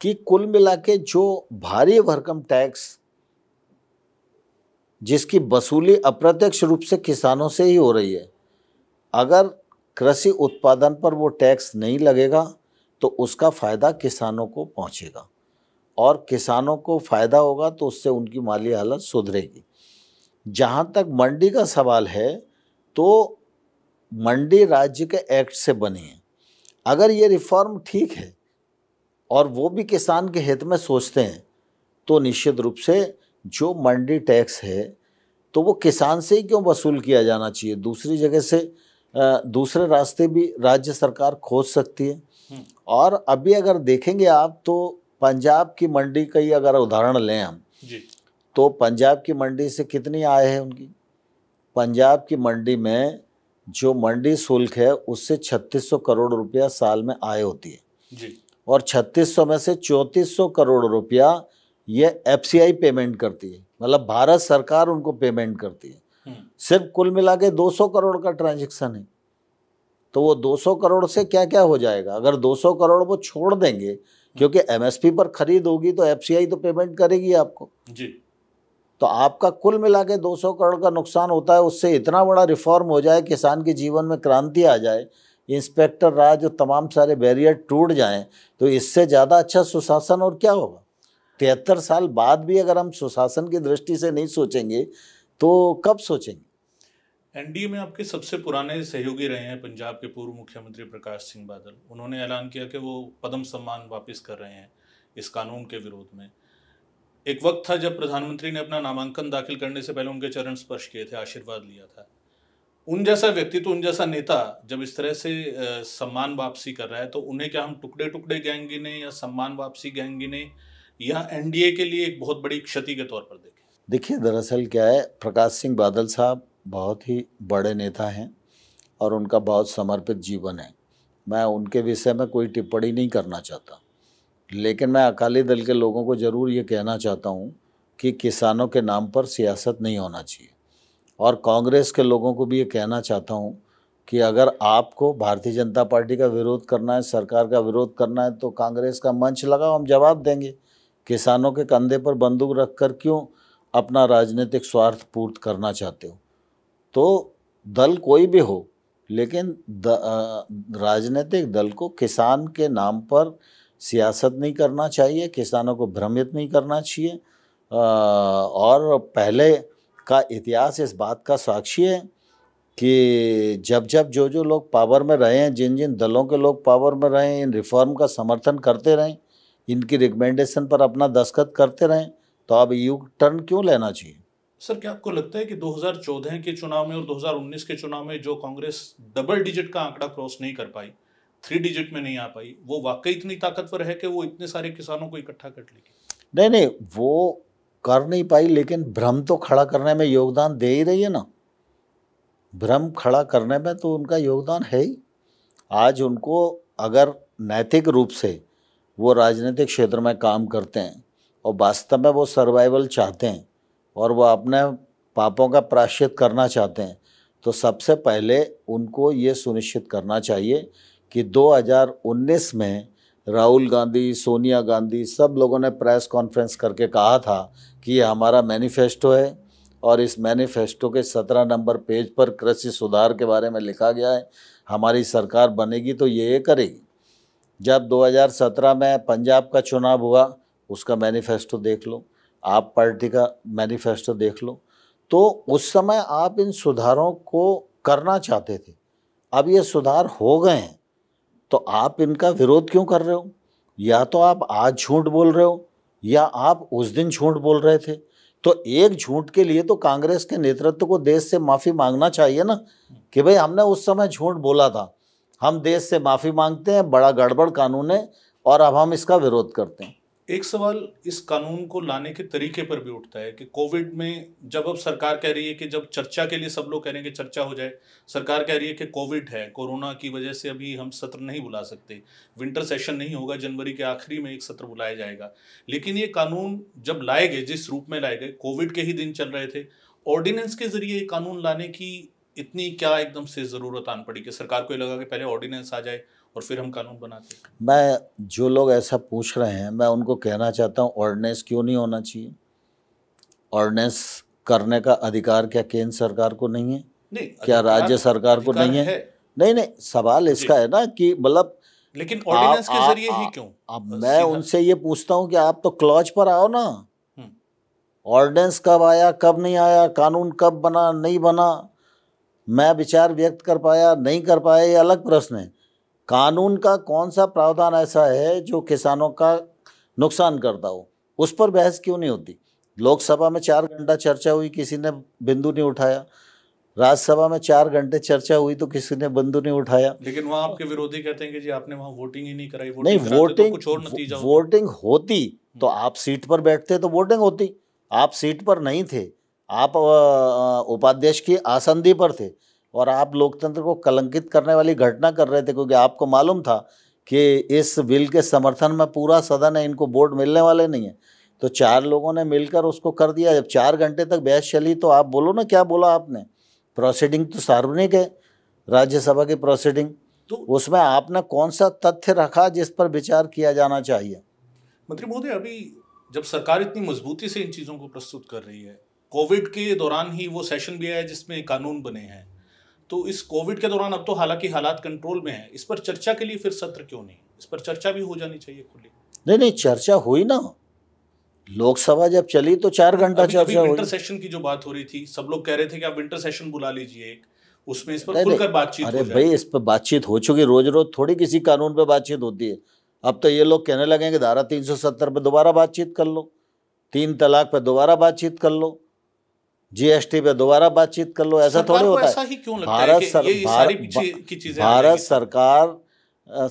कि कुल मिला के जो भारी भरकम टैक्स जिसकी वसूली अप्रत्यक्ष रूप से किसानों से ही हो रही है अगर कृषि उत्पादन पर वो टैक्स नहीं लगेगा तो उसका फ़ायदा किसानों को पहुंचेगा और किसानों को फ़ायदा होगा तो उससे उनकी माली हालत सुधरेगी जहाँ तक मंडी का सवाल है तो मंडी राज्य के एक्ट से बनी है अगर ये रिफॉर्म ठीक है और वो भी किसान के हित में सोचते हैं तो निश्चित रूप से जो मंडी टैक्स है तो वो किसान से ही क्यों वसूल किया जाना चाहिए दूसरी जगह से दूसरे रास्ते भी राज्य सरकार खोज सकती है हम्म। और अभी अगर देखेंगे आप तो पंजाब की मंडी का ही अगर उदाहरण लें हम जी। तो पंजाब की मंडी से कितनी आय है उनकी पंजाब की मंडी में जो मंडी शुल्क है उससे 3600 करोड़ रुपया साल में आय होती है जी और 3600 में से 3400 करोड़ रुपया ये एफ पेमेंट करती है मतलब भारत सरकार उनको पेमेंट करती है हम्म। सिर्फ कुल मिला के दो करोड़ का ट्रांजेक्शन है तो वो 200 करोड़ से क्या क्या हो जाएगा अगर 200 करोड़ वो छोड़ देंगे हम्म। क्योंकि एमएसपी पर खरीद होगी तो एफसीआई तो पेमेंट करेगी आपको जी तो आपका कुल मिला के दो करोड़ का नुकसान होता है उससे इतना बड़ा रिफॉर्म हो जाए किसान के जीवन में क्रांति आ जाए इंस्पेक्टर राज और तमाम सारे बैरियर टूट जाएं तो इससे ज़्यादा अच्छा सुशासन और क्या होगा तिहत्तर साल बाद भी अगर हम सुशासन की दृष्टि से नहीं सोचेंगे तो कब सोचेंगे एनडीए में आपके सबसे पुराने सहयोगी रहे हैं पंजाब के पूर्व मुख्यमंत्री प्रकाश सिंह बादल उन्होंने ऐलान किया कि वो पद्म सम्मान वापस कर रहे हैं इस कानून के विरोध में एक वक्त था जब प्रधानमंत्री ने अपना नामांकन दाखिल करने से पहले उनके चरण स्पर्श किए थे आशीर्वाद लिया था उन जैसा व्यक्तित्व तो उन जैसा नेता जब इस तरह से सम्मान वापसी कर रहा है तो उन्हें क्या हम टुकड़े टुकड़े गैंग गिने या सम्मान वापसी गैंग गिने या एनडीए के लिए एक बहुत बड़ी क्षति के तौर पर देखें देखिए दरअसल क्या है प्रकाश सिंह बादल साहब बहुत ही बड़े नेता हैं और उनका बहुत समर्पित जीवन है मैं उनके विषय में कोई टिप्पणी नहीं करना चाहता लेकिन मैं अकाली दल के लोगों को ज़रूर ये कहना चाहता हूँ कि किसानों के नाम पर सियासत नहीं होना चाहिए और कांग्रेस के लोगों को भी ये कहना चाहता हूँ कि अगर आपको भारतीय जनता पार्टी का विरोध करना है सरकार का विरोध करना है तो कांग्रेस का मंच लगाओ हम जवाब देंगे किसानों के कंधे पर बंदूक रख कर क्यों अपना राजनीतिक स्वार्थ पूर्त करना चाहते हो तो दल कोई भी हो लेकिन राजनीतिक दल को किसान के नाम पर सियासत नहीं करना चाहिए किसानों को भ्रमित नहीं करना चाहिए और पहले का इतिहास इस बात का साक्षी है कि जब जब जो जो लोग पावर में रहे हैं जिन जिन दलों के लोग पावर में रहे हैं इन रिफॉर्म का समर्थन करते रहें इनकी रिकमेंडेशन पर अपना दस्खत करते रहें तो अब यू टर्न क्यों लेना चाहिए सर क्या आपको लगता है कि 2014 के चुनाव में और 2019 के चुनाव में जो कांग्रेस डबल डिजिट का आंकड़ा क्रॉस नहीं कर पाई थ्री डिजिट में नहीं आ पाई वो वाकई इतनी ताकतवर है कि वो इतने सारे किसानों को इकट्ठा कर लेगी नहीं नहीं वो कर नहीं पाई लेकिन भ्रम तो खड़ा करने में योगदान दे ही रही है ना भ्रम खड़ा करने में तो उनका योगदान है ही आज उनको अगर नैतिक रूप से वो राजनीतिक क्षेत्र में काम करते हैं और वास्तव में वो सर्वाइवल चाहते हैं और वो अपने पापों का प्राश्चित करना चाहते हैं तो सबसे पहले उनको ये सुनिश्चित करना चाहिए कि 2019 में राहुल गांधी सोनिया गांधी सब लोगों ने प्रेस कॉन्फ्रेंस करके कहा था कि ये हमारा मैनिफेस्टो है और इस मैनिफेस्टो के सत्रह नंबर पेज पर कृषि सुधार के बारे में लिखा गया है हमारी सरकार बनेगी तो ये करेगी जब 2017 में पंजाब का चुनाव हुआ उसका मैनिफेस्टो देख लो आप पार्टी का मैनिफेस्टो देख लो तो उस समय आप इन सुधारों को करना चाहते थे अब ये सुधार हो गए हैं तो आप इनका विरोध क्यों कर रहे हो या तो आप आज झूठ बोल रहे हो या आप उस दिन झूठ बोल रहे थे तो एक झूठ के लिए तो कांग्रेस के नेतृत्व को देश से माफ़ी मांगना चाहिए ना कि भाई हमने उस समय झूठ बोला था हम देश से माफ़ी मांगते हैं बड़ा गड़बड़ कानून है और अब हम इसका विरोध करते हैं एक सवाल इस कानून को लाने के तरीके पर भी उठता है कि कोविड में जब अब सरकार कह रही है कि जब चर्चा के लिए सब लोग कह रहे हैं कि चर्चा हो जाए सरकार कह रही है कि कोविड है कोरोना की वजह से अभी हम सत्र नहीं बुला सकते विंटर सेशन नहीं होगा जनवरी के आखिरी में एक सत्र बुलाया जाएगा लेकिन ये कानून जब लाए गए जिस रूप में लाए गए कोविड के ही दिन चल रहे थे ऑर्डिनेंस के जरिए ये कानून लाने की इतनी क्या एकदम से ज़रूरत आन पड़ी कि सरकार को ये लगा कि पहले ऑर्डिनेंस आ जाए और फिर हम कानून बनाते हैं मैं जो लोग ऐसा पूछ रहे हैं मैं उनको कहना चाहता हूँ ऑर्डिनेंस क्यों नहीं होना चाहिए ऑर्डिनेंस करने का अधिकार क्या केंद्र सरकार को नहीं है नहीं क्या राज्य सरकार को नहीं है? है नहीं नहीं सवाल इसका है ना कि मतलब लेकिन ऑर्डिनेंस के जरिए ही क्यों अब मैं उनसे ये पूछता हूँ कि आप तो क्लॉज पर आओ ना ऑर्डिनेंस हम्म। कब आया कब नहीं आया कानून कब बना नहीं बना मैं विचार व्यक्त कर पाया नहीं कर पाया ये अलग प्रश्न है कानून का कौन सा प्रावधान ऐसा है जो किसानों का नुकसान करता हो उस पर बहस क्यों नहीं होती लोकसभा में चार घंटा चर्चा हुई किसी ने बिंदु नहीं उठाया राज्यसभा में चार घंटे चर्चा हुई तो किसी ने बंधु नहीं उठाया लेकिन वहाँ आपके विरोधी कहते हैं कि जी आपने वहाँ वोटिंग ही नहीं कराई नहीं वोटिंग तो कुछ और नतीजा वोटिंग होती तो हम्म। आप सीट पर बैठते तो वोटिंग होती आप सीट पर नहीं थे आप उपाध्यक्ष की आसंदी पर थे और आप लोकतंत्र को कलंकित करने वाली घटना कर रहे थे क्योंकि आपको मालूम था कि इस बिल के समर्थन में पूरा सदन है इनको वोट मिलने वाले नहीं है तो चार लोगों ने मिलकर उसको कर दिया जब चार घंटे तक बहस चली तो आप बोलो ना क्या बोला आपने प्रोसीडिंग तो सार्वजनिक है राज्यसभा की प्रोसीडिंग तो उसमें आपने कौन सा तथ्य रखा जिस पर विचार किया जाना चाहिए मंत्री महोदय अभी जब सरकार इतनी मजबूती से इन चीज़ों को प्रस्तुत कर रही है कोविड के दौरान ही वो सेशन भी आया जिसमें कानून बने हैं तो इस कोविड के दौरान अब तो हालांकि हालात कंट्रोल में है इस पर चर्चा के लिए फिर सत्र क्यों नहीं इस पर चर्चा भी हो जानी चाहिए खुली नहीं नहीं चर्चा हुई ना लोकसभा जब चली तो चार घंटा चर्चा विंटर सेशन की जो बात हो रही थी सब लोग कह रहे थे कि आप विंटर सेशन बुला लीजिए एक उसमें इस पर खुलकर बातचीत अरे भाई इस पर बातचीत हो चुकी रोज रोज थोड़ी किसी कानून पर बातचीत होती है अब तो ये लोग कहने लगे कि धारा तीन 370 पे दोबारा बातचीत कर लो तीन तलाक पर दोबारा बातचीत कर लो जीएसटी पे दोबारा बातचीत कर लो ऐसा थोड़ी होता ऐसा है भारत सर, भारत, भारत सरकार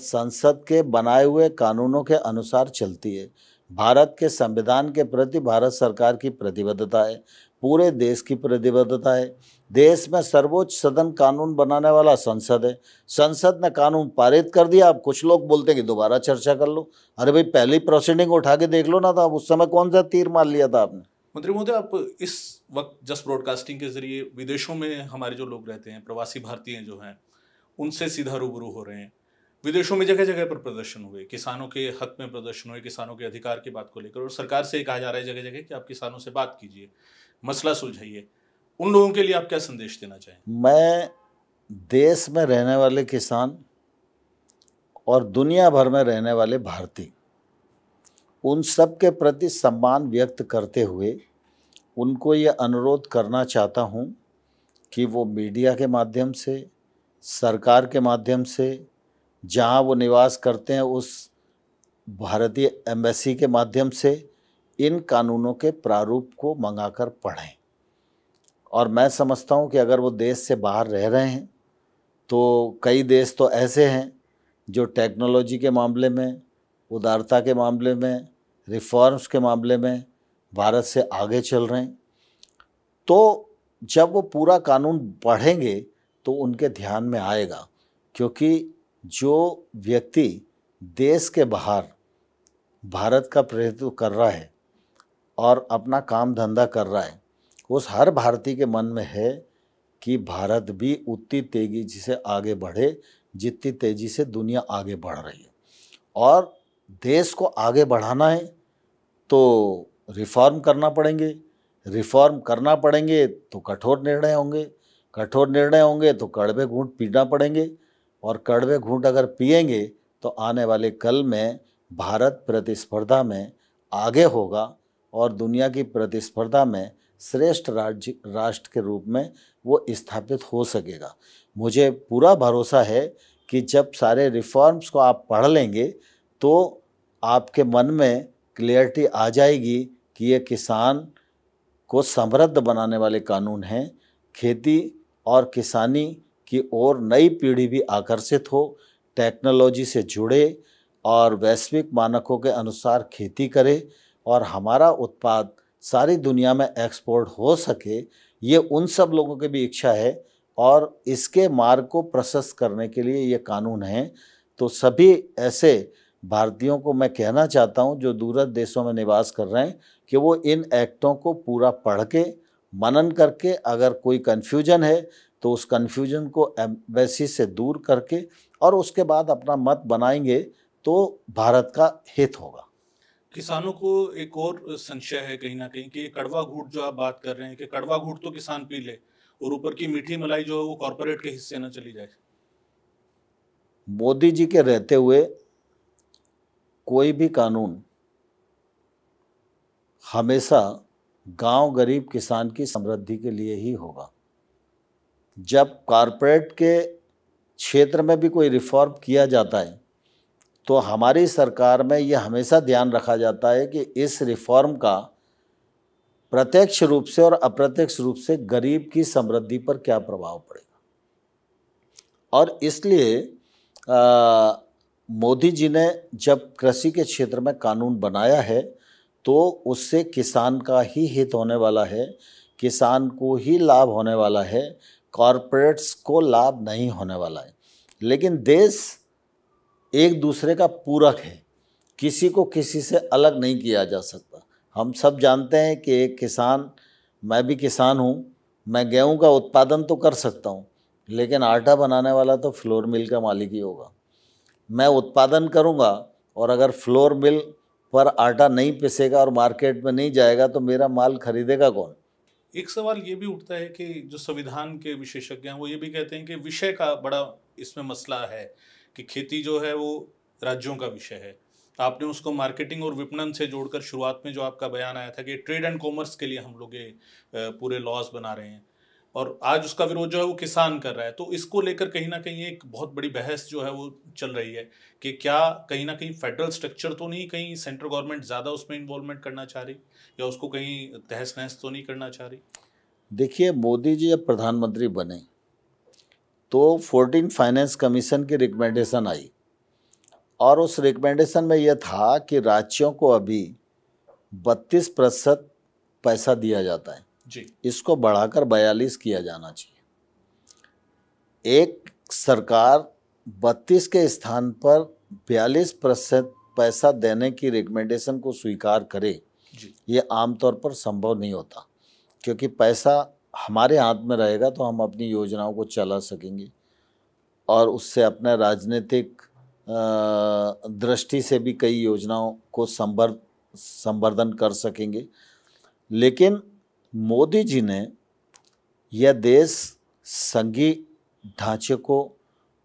संसद के बनाए हुए कानूनों के अनुसार चलती है भारत के संविधान के प्रति भारत सरकार की प्रतिबद्धता है पूरे देश की प्रतिबद्धता है देश में सर्वोच्च सदन कानून बनाने वाला संसद है संसद ने कानून पारित कर दिया अब कुछ लोग बोलते हैं कि दोबारा चर्चा कर लो अरे भाई पहली प्रोसीडिंग उठा के देख लो ना तो उस समय कौन सा तीर मार लिया था आपने मंत्री महोदय आप इस वक्त जस्ट ब्रॉडकास्टिंग के जरिए विदेशों में हमारे जो लोग रहते हैं प्रवासी भारतीय जो हैं उनसे सीधा रूबरू हो रहे हैं विदेशों में जगह जगह पर प्रदर्शन हुए किसानों के हक में प्रदर्शन हुए किसानों के अधिकार की बात को लेकर और सरकार से कहा जा रहा है जगह जगह कि आप किसानों से बात कीजिए मसला सुलझाइए उन लोगों के लिए आप क्या संदेश देना चाहें मैं देश में रहने वाले किसान और दुनिया भर में रहने वाले भारतीय उन सब के प्रति सम्मान व्यक्त करते हुए उनको ये अनुरोध करना चाहता हूँ कि वो मीडिया के माध्यम से सरकार के माध्यम से जहाँ वो निवास करते हैं उस भारतीय एम्बेसी के माध्यम से इन कानूनों के प्रारूप को मंगाकर पढ़ें और मैं समझता हूँ कि अगर वो देश से बाहर रह रहे हैं तो कई देश तो ऐसे हैं जो टेक्नोलॉजी के मामले में उदारता के मामले में रिफॉर्म्स के मामले में भारत से आगे चल रहे हैं तो जब वो पूरा कानून पढ़ेंगे तो उनके ध्यान में आएगा क्योंकि जो व्यक्ति देश के बाहर भारत का प्रतिनिधित्व कर रहा है और अपना काम धंधा कर रहा है उस हर भारतीय के मन में है कि भारत भी उतनी तेजी से आगे बढ़े जितनी तेज़ी से दुनिया आगे बढ़ रही है और देश को आगे बढ़ाना है तो रिफॉर्म करना पड़ेंगे रिफॉर्म करना पड़ेंगे तो कठोर निर्णय होंगे कठोर निर्णय होंगे तो कड़वे घूंट पीना पड़ेंगे और कड़वे घूंट अगर पिएंगे तो आने वाले कल में भारत प्रतिस्पर्धा में आगे होगा और दुनिया की प्रतिस्पर्धा में श्रेष्ठ राज्य राष्ट्र के रूप में वो स्थापित हो सकेगा मुझे पूरा भरोसा है कि जब सारे रिफॉर्म्स को आप पढ़ लेंगे तो आपके मन में क्लियरिटी आ जाएगी कि ये किसान को समृद्ध बनाने वाले कानून हैं खेती और किसानी की ओर नई पीढ़ी भी आकर्षित हो टेक्नोलॉजी से जुड़े और वैश्विक मानकों के अनुसार खेती करे और हमारा उत्पाद सारी दुनिया में एक्सपोर्ट हो सके ये उन सब लोगों की भी इच्छा है और इसके मार्ग को प्रशस्त करने के लिए ये कानून हैं तो सभी ऐसे भारतीयों को मैं कहना चाहता हूं जो दूरत देशों में निवास कर रहे हैं कि वो इन एक्टों को पूरा पढ़ के मनन करके अगर कोई कन्फ्यूजन है तो उस कन्फ्यूजन को एम्बेसी से दूर करके और उसके बाद अपना मत बनाएंगे तो भारत का हित होगा किसानों को एक और संशय है कहीं ना कहीं कि कड़वा घूट जो आप बात कर रहे हैं कि कड़वा घूट तो किसान पी ले और ऊपर की मीठी मलाई जो है वो कॉरपोरेट के हिस्से ना चली जाए मोदी जी के रहते हुए कोई भी कानून हमेशा गांव गरीब किसान की समृद्धि के लिए ही होगा जब कॉरपोरेट के क्षेत्र में भी कोई रिफॉर्म किया जाता है तो हमारी सरकार में ये हमेशा ध्यान रखा जाता है कि इस रिफॉर्म का प्रत्यक्ष रूप से और अप्रत्यक्ष रूप से गरीब की समृद्धि पर क्या प्रभाव पड़ेगा और इसलिए आ, मोदी जी ने जब कृषि के क्षेत्र में कानून बनाया है तो उससे किसान का ही हित होने वाला है किसान को ही लाभ होने वाला है कॉरपोरेट्स को लाभ नहीं होने वाला है लेकिन देश एक दूसरे का पूरक है किसी को किसी से अलग नहीं किया जा सकता हम सब जानते हैं कि एक किसान मैं भी किसान हूँ मैं गेहूँ का उत्पादन तो कर सकता हूँ लेकिन आटा बनाने वाला तो फ्लोर मिल का मालिक ही होगा मैं उत्पादन करूँगा और अगर फ्लोर मिल पर आटा नहीं पिसेगा और मार्केट में नहीं जाएगा तो मेरा माल खरीदेगा कौन एक सवाल ये भी उठता है कि जो संविधान के विशेषज्ञ हैं वो ये भी कहते हैं कि विषय का बड़ा इसमें मसला है कि खेती जो है वो राज्यों का विषय है आपने उसको मार्केटिंग और विपणन से जोड़कर शुरुआत में जो आपका बयान आया था कि ट्रेड एंड कॉमर्स के लिए हम लोग ये पूरे लॉज बना रहे हैं और आज उसका विरोध जो है वो किसान कर रहा है तो इसको लेकर कहीं ना कहीं एक बहुत बड़ी बहस जो है वो चल रही है कि क्या कहीं ना कहीं फेडरल स्ट्रक्चर तो नहीं कहीं सेंट्रल गवर्नमेंट ज़्यादा उसमें इन्वॉल्वमेंट करना चाह रही या उसको कहीं तहस नहस तो नहीं करना चाह रही देखिए मोदी जी जब प्रधानमंत्री बने तो फोर्टीन फाइनेंस कमीशन की रिकमेंडेशन आई और उस रिकमेंडेशन में यह था कि राज्यों को अभी बत्तीस प्रतिशत पैसा दिया जाता है जी इसको बढ़ाकर बयालीस किया जाना चाहिए एक सरकार बत्तीस के स्थान पर बयालीस प्रतिशत पैसा देने की रिकमेंडेशन को स्वीकार करे ये आमतौर पर संभव नहीं होता क्योंकि पैसा हमारे हाथ में रहेगा तो हम अपनी योजनाओं को चला सकेंगे और उससे अपने राजनीतिक दृष्टि से भी कई योजनाओं को संवर संवर्धन कर सकेंगे लेकिन मोदी जी ने यह देश संघी ढांचे को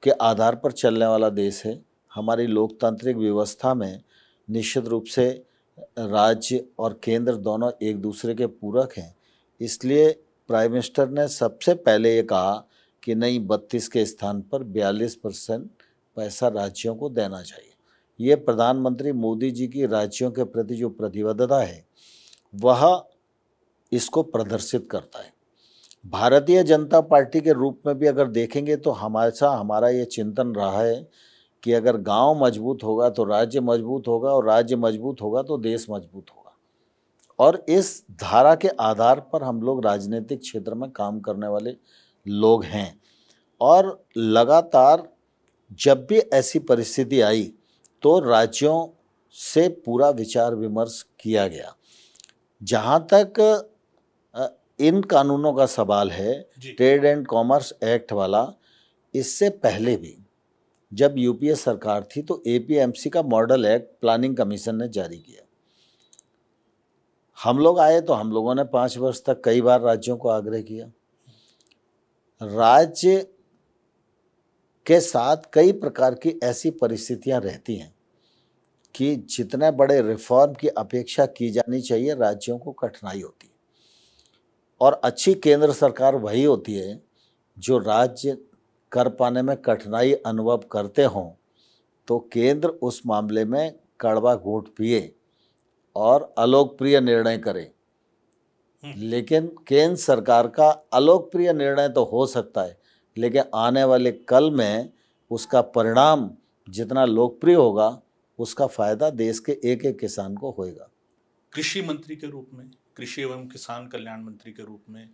के आधार पर चलने वाला देश है हमारी लोकतांत्रिक व्यवस्था में निश्चित रूप से राज्य और केंद्र दोनों एक दूसरे के पूरक हैं इसलिए प्राइम मिनिस्टर ने सबसे पहले ये कहा कि नहीं बत्तीस के स्थान पर बयालीस परसेंट पैसा राज्यों को देना चाहिए ये प्रधानमंत्री मोदी जी की राज्यों के प्रति जो प्रतिबद्धता है वह इसको प्रदर्शित करता है भारतीय जनता पार्टी के रूप में भी अगर देखेंगे तो हमारा हमारा ये चिंतन रहा है कि अगर गांव मजबूत होगा तो राज्य मजबूत होगा और राज्य मजबूत होगा तो देश मजबूत होगा और इस धारा के आधार पर हम लोग राजनीतिक क्षेत्र में काम करने वाले लोग हैं और लगातार जब भी ऐसी परिस्थिति आई तो राज्यों से पूरा विचार विमर्श किया गया जहाँ तक इन कानूनों का सवाल है ट्रेड एंड कॉमर्स एक्ट वाला इससे पहले भी जब यूपीए सरकार थी तो एपीएमसी का मॉडल एक्ट प्लानिंग कमीशन ने जारी किया हम लोग आए तो हम लोगों ने पाँच वर्ष तक कई बार राज्यों को आग्रह किया राज्य के साथ कई प्रकार की ऐसी परिस्थितियां रहती हैं कि जितने बड़े रिफॉर्म की अपेक्षा की जानी चाहिए राज्यों को कठिनाई होती है और अच्छी केंद्र सरकार वही होती है जो राज्य कर पाने में कठिनाई अनुभव करते हों तो केंद्र उस मामले में कड़वा घोट पिए और अलोकप्रिय निर्णय करे हम्म। लेकिन केंद्र सरकार का अलोकप्रिय निर्णय तो हो सकता है लेकिन आने वाले कल में उसका परिणाम जितना लोकप्रिय होगा उसका फ़ायदा देश के एक एक किसान को होएगा कृषि मंत्री के रूप में कृषि एवं किसान कल्याण मंत्री के रूप में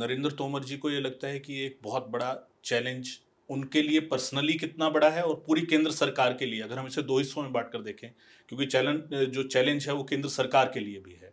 नरेंद्र तोमर जी को ये लगता है कि एक बहुत बड़ा चैलेंज उनके लिए पर्सनली कितना बड़ा है और पूरी केंद्र सरकार के लिए अगर हम इसे दो हिस्सों में बांट कर देखें क्योंकि चैलेंज जो चैलेंज है वो केंद्र सरकार के लिए भी है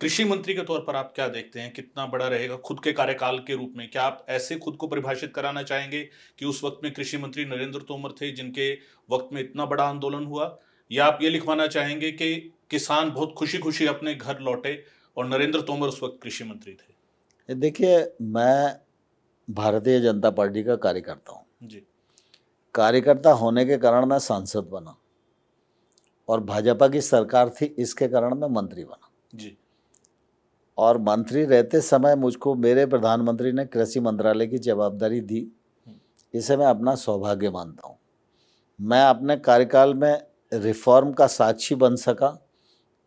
कृषि मंत्री के तौर पर आप क्या देखते हैं कितना बड़ा रहेगा खुद के कार्यकाल के रूप में क्या आप ऐसे खुद को परिभाषित कराना चाहेंगे कि उस वक्त में कृषि मंत्री नरेंद्र तोमर थे जिनके वक्त में इतना बड़ा आंदोलन हुआ या आप ये लिखवाना चाहेंगे कि किसान बहुत खुशी खुशी अपने घर लौटे और नरेंद्र तोमर उस वक्त कृषि मंत्री थे देखिए मैं भारतीय जनता पार्टी का कार्यकर्ता हूँ जी कार्यकर्ता होने के कारण मैं सांसद बना और भाजपा की सरकार थी इसके कारण मैं मंत्री बना जी और मंत्री रहते समय मुझको मेरे प्रधानमंत्री ने कृषि मंत्रालय की जवाबदारी दी हम्म। इसे मैं अपना सौभाग्य मानता हूँ मैं अपने कार्यकाल में रिफॉर्म का साक्षी बन सका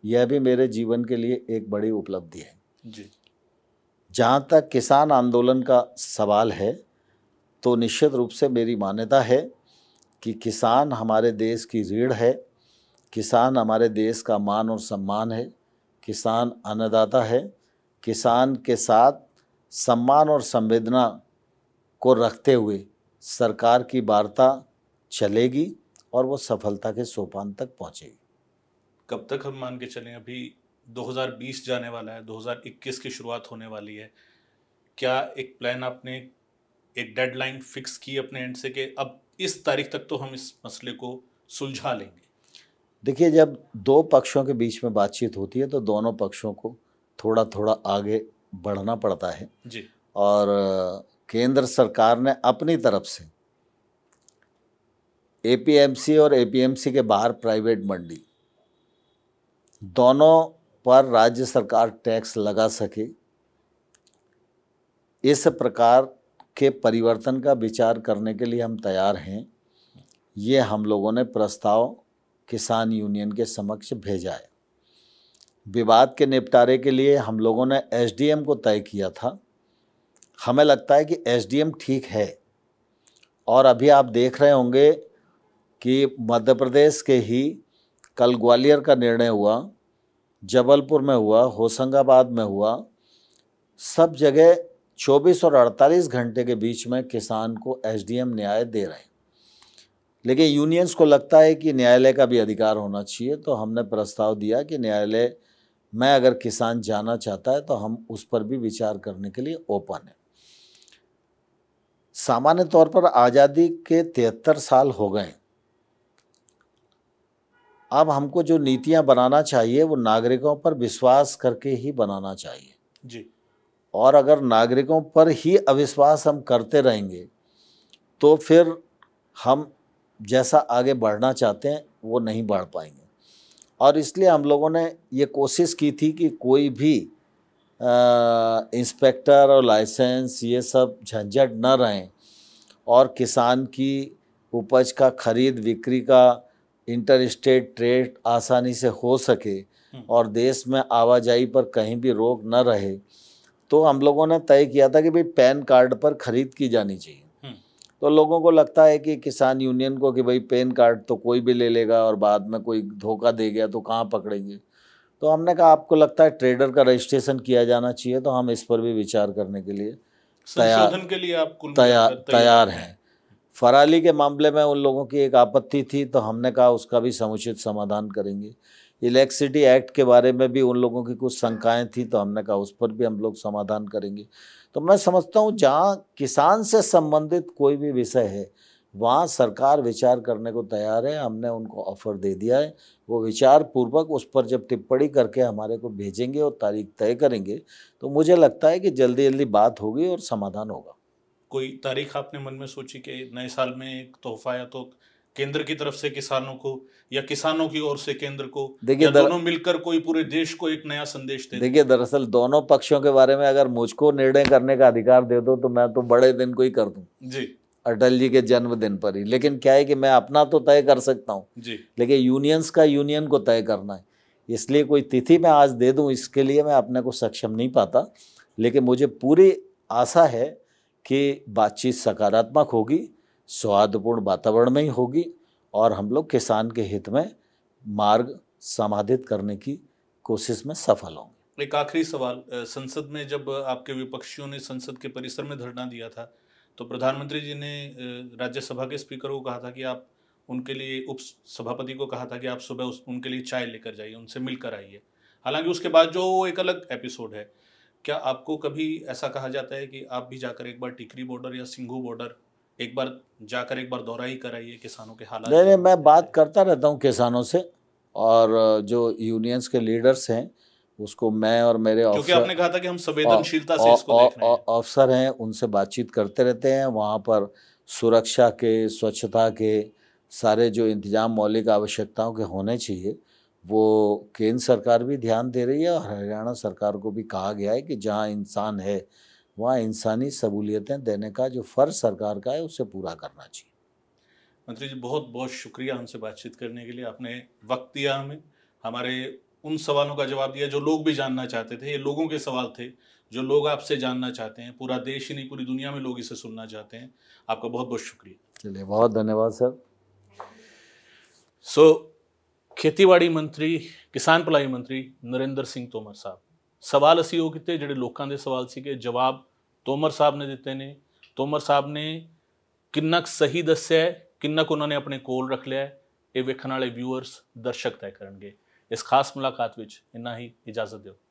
यह भी मेरे जीवन के लिए एक बड़ी उपलब्धि है जी जहाँ तक किसान आंदोलन का सवाल है तो निश्चित रूप से मेरी मान्यता है कि किसान हमारे देश की रीढ़ है किसान हमारे देश का मान और सम्मान है किसान अन्नदाता है किसान के साथ सम्मान और संवेदना को रखते हुए सरकार की वार्ता चलेगी और वो सफलता के सोपान तक पहुँचेगी कब तक हम मान के चलें अभी 2020 जाने वाला है 2021 की शुरुआत होने वाली है क्या एक प्लान आपने एक डेडलाइन फिक्स की अपने एंड से कि अब इस तारीख तक तो हम इस मसले को सुलझा लेंगे देखिए जब दो पक्षों के बीच में बातचीत होती है तो दोनों पक्षों को थोड़ा थोड़ा आगे बढ़ना पड़ता है जी और केंद्र सरकार ने अपनी तरफ से एपीएमसी और एपीएमसी के बाहर प्राइवेट मंडी दोनों पर राज्य सरकार टैक्स लगा सके इस प्रकार के परिवर्तन का विचार करने के लिए हम तैयार हैं ये हम लोगों ने प्रस्ताव किसान यूनियन के समक्ष भेजा है विवाद के निपटारे के लिए हम लोगों ने एसडीएम को तय किया था हमें लगता है कि एसडीएम ठीक है और अभी आप देख रहे होंगे कि मध्य प्रदेश के ही कल ग्वालियर का निर्णय हुआ जबलपुर में हुआ होशंगाबाद में हुआ सब जगह 24 और 48 घंटे के बीच में किसान को एसडीएम न्याय दे रहे हैं लेकिन यूनियंस को लगता है कि न्यायालय का भी अधिकार होना चाहिए तो हमने प्रस्ताव दिया कि न्यायालय में अगर किसान जाना चाहता है तो हम उस पर भी विचार करने के लिए ओपन है सामान्य तौर पर आज़ादी के तिहत्तर साल हो गए अब हमको जो नीतियां बनाना चाहिए वो नागरिकों पर विश्वास करके ही बनाना चाहिए जी और अगर नागरिकों पर ही अविश्वास हम करते रहेंगे तो फिर हम जैसा आगे बढ़ना चाहते हैं वो नहीं बढ़ पाएंगे और इसलिए हम लोगों ने ये कोशिश की थी कि कोई भी इंस्पेक्टर और लाइसेंस ये सब झंझट न रहें और किसान की उपज का खरीद बिक्री का इंटर स्टेट ट्रेड आसानी से हो सके हम्म। और देश में आवाजाही पर कहीं भी रोक न रहे तो हम लोगों ने तय किया था कि भाई पैन कार्ड पर खरीद की जानी चाहिए हम्म। तो लोगों को लगता है कि किसान यूनियन को कि भाई पैन कार्ड तो कोई भी ले लेगा और बाद में कोई धोखा दे गया तो कहाँ पकड़ेंगे तो हमने कहा आपको लगता है ट्रेडर का रजिस्ट्रेशन किया जाना चाहिए तो हम इस पर भी विचार करने के लिए तैयार के लिए आप तैयार तैयार हैं फराली के मामले में उन लोगों की एक आपत्ति थी तो हमने कहा उसका भी समुचित समाधान करेंगे इलेक्ट्रिसिटी एक्ट के बारे में भी उन लोगों की कुछ शंकाएँ थी तो हमने कहा उस पर भी हम लोग समाधान करेंगे तो मैं समझता हूँ जहाँ किसान से संबंधित कोई भी विषय है वहाँ सरकार विचार करने को तैयार है हमने उनको ऑफर दे दिया है वो विचार पूर्वक उस पर जब टिप्पणी करके हमारे को भेजेंगे और तारीख तय करेंगे तो मुझे लगता है कि जल्दी जल्दी बात होगी और समाधान होगा कोई तारीख आपने मन में सोची कि नए साल में एक तोहफा या तो केंद्र की तरफ से किसानों को या किसानों की ओर से केंद्र को देखिए दोनों मिलकर कोई पूरे देश को एक नया संदेश दे देखिए दरअसल दोनों पक्षों के बारे में अगर मुझको निर्णय करने का अधिकार दे दो तो मैं तो बड़े दिन को ही कर दू जी अटल जी के जन्मदिन पर ही लेकिन क्या है कि मैं अपना तो तय कर सकता हूँ लेकिन यूनियंस का यूनियन को तय करना है इसलिए कोई तिथि मैं आज दे दूँ इसके लिए मैं अपने को सक्षम नहीं पाता लेकिन मुझे पूरी आशा है कि बातचीत सकारात्मक होगी स्वादपूर्ण वातावरण में ही होगी और हम लोग किसान के हित में मार्ग समाधित करने की कोशिश में सफल होंगे एक आखिरी सवाल संसद में जब आपके विपक्षियों ने संसद के परिसर में धरना दिया था तो प्रधानमंत्री जी ने राज्यसभा के स्पीकर को कहा था कि आप उनके लिए उप सभापति को कहा था कि आप सुबह उस, उनके लिए चाय लेकर जाइए उनसे मिलकर आइए हालांकि उसके बाद जो एक अलग एपिसोड है क्या आपको कभी ऐसा कहा जाता है कि आप भी जाकर एक बार टिकरी बॉर्डर या सिंघू बॉर्डर एक बार जाकर एक बार दौरा ही कराइए किसानों के हालात नहीं नहीं मैं बात करता रहता हूँ किसानों से और जो यूनियंस के लीडर्स हैं उसको मैं और मेरे क्योंकि आपने कहा था कि हम संवेदनशीलता से इसको देख हैं अफसर हैं उनसे बातचीत करते रहते हैं वहाँ पर सुरक्षा के स्वच्छता के सारे जो इंतजाम मौलिक आवश्यकताओं के होने चाहिए वो केंद्र सरकार भी ध्यान दे रही है और हरियाणा सरकार को भी कहा गया है कि जहाँ इंसान है वहाँ इंसानी सहूलियतें देने का जो फ़र्ज सरकार का है उसे पूरा करना चाहिए मंत्री जी बहुत बहुत शुक्रिया हमसे बातचीत करने के लिए आपने वक्त दिया हमें हमारे उन सवालों का जवाब दिया जो लोग भी जानना चाहते थे ये लोगों के सवाल थे जो लोग आपसे जानना चाहते हैं पूरा देश ही नहीं पूरी दुनिया में लोग इसे सुनना चाहते हैं आपका बहुत बहुत शुक्रिया चलिए बहुत धन्यवाद सर सो so, ਖੇਤੀਬਾੜੀ ਮੰਤਰੀ ਕਿਸਾਨ ਭਲਾਈ ਮੰਤਰੀ ਨਰਿੰਦਰ ਸਿੰਘ ਤੋਮਰ ਸਾਹਿਬ ਸਵਾਲ ਅਸੀਂ ਉਹ ਕਿਤੇ ਜਿਹੜੇ ਲੋਕਾਂ ਦੇ ਸਵਾਲ ਸੀਗੇ ਜਵਾਬ ਤੋਮਰ ਸਾਹਿਬ ਨੇ ਦਿੱਤੇ ਨੇ ਤੋਮਰ ਸਾਹਿਬ ਨੇ ਕਿੰਨਾ ਸਹੀ ਦੱਸਿਆ ਕਿੰਨਾ ਕੁ ਉਹਨਾਂ ਨੇ ਆਪਣੇ ਕੋਲ ਰੱਖ ਲਿਆ ਇਹ ਵੇਖਣ ਵਾਲੇ ਵਿਊਅਰਸ ਦਰਸ਼ਕ ਤੈਅ ਕਰਨਗੇ ਇਸ ਖਾਸ ਮੁਲਾਕਾਤ ਵਿੱਚ ਇੰਨਾ ਹੀ ਇਜਾਜ਼ਤ ਦਿਓ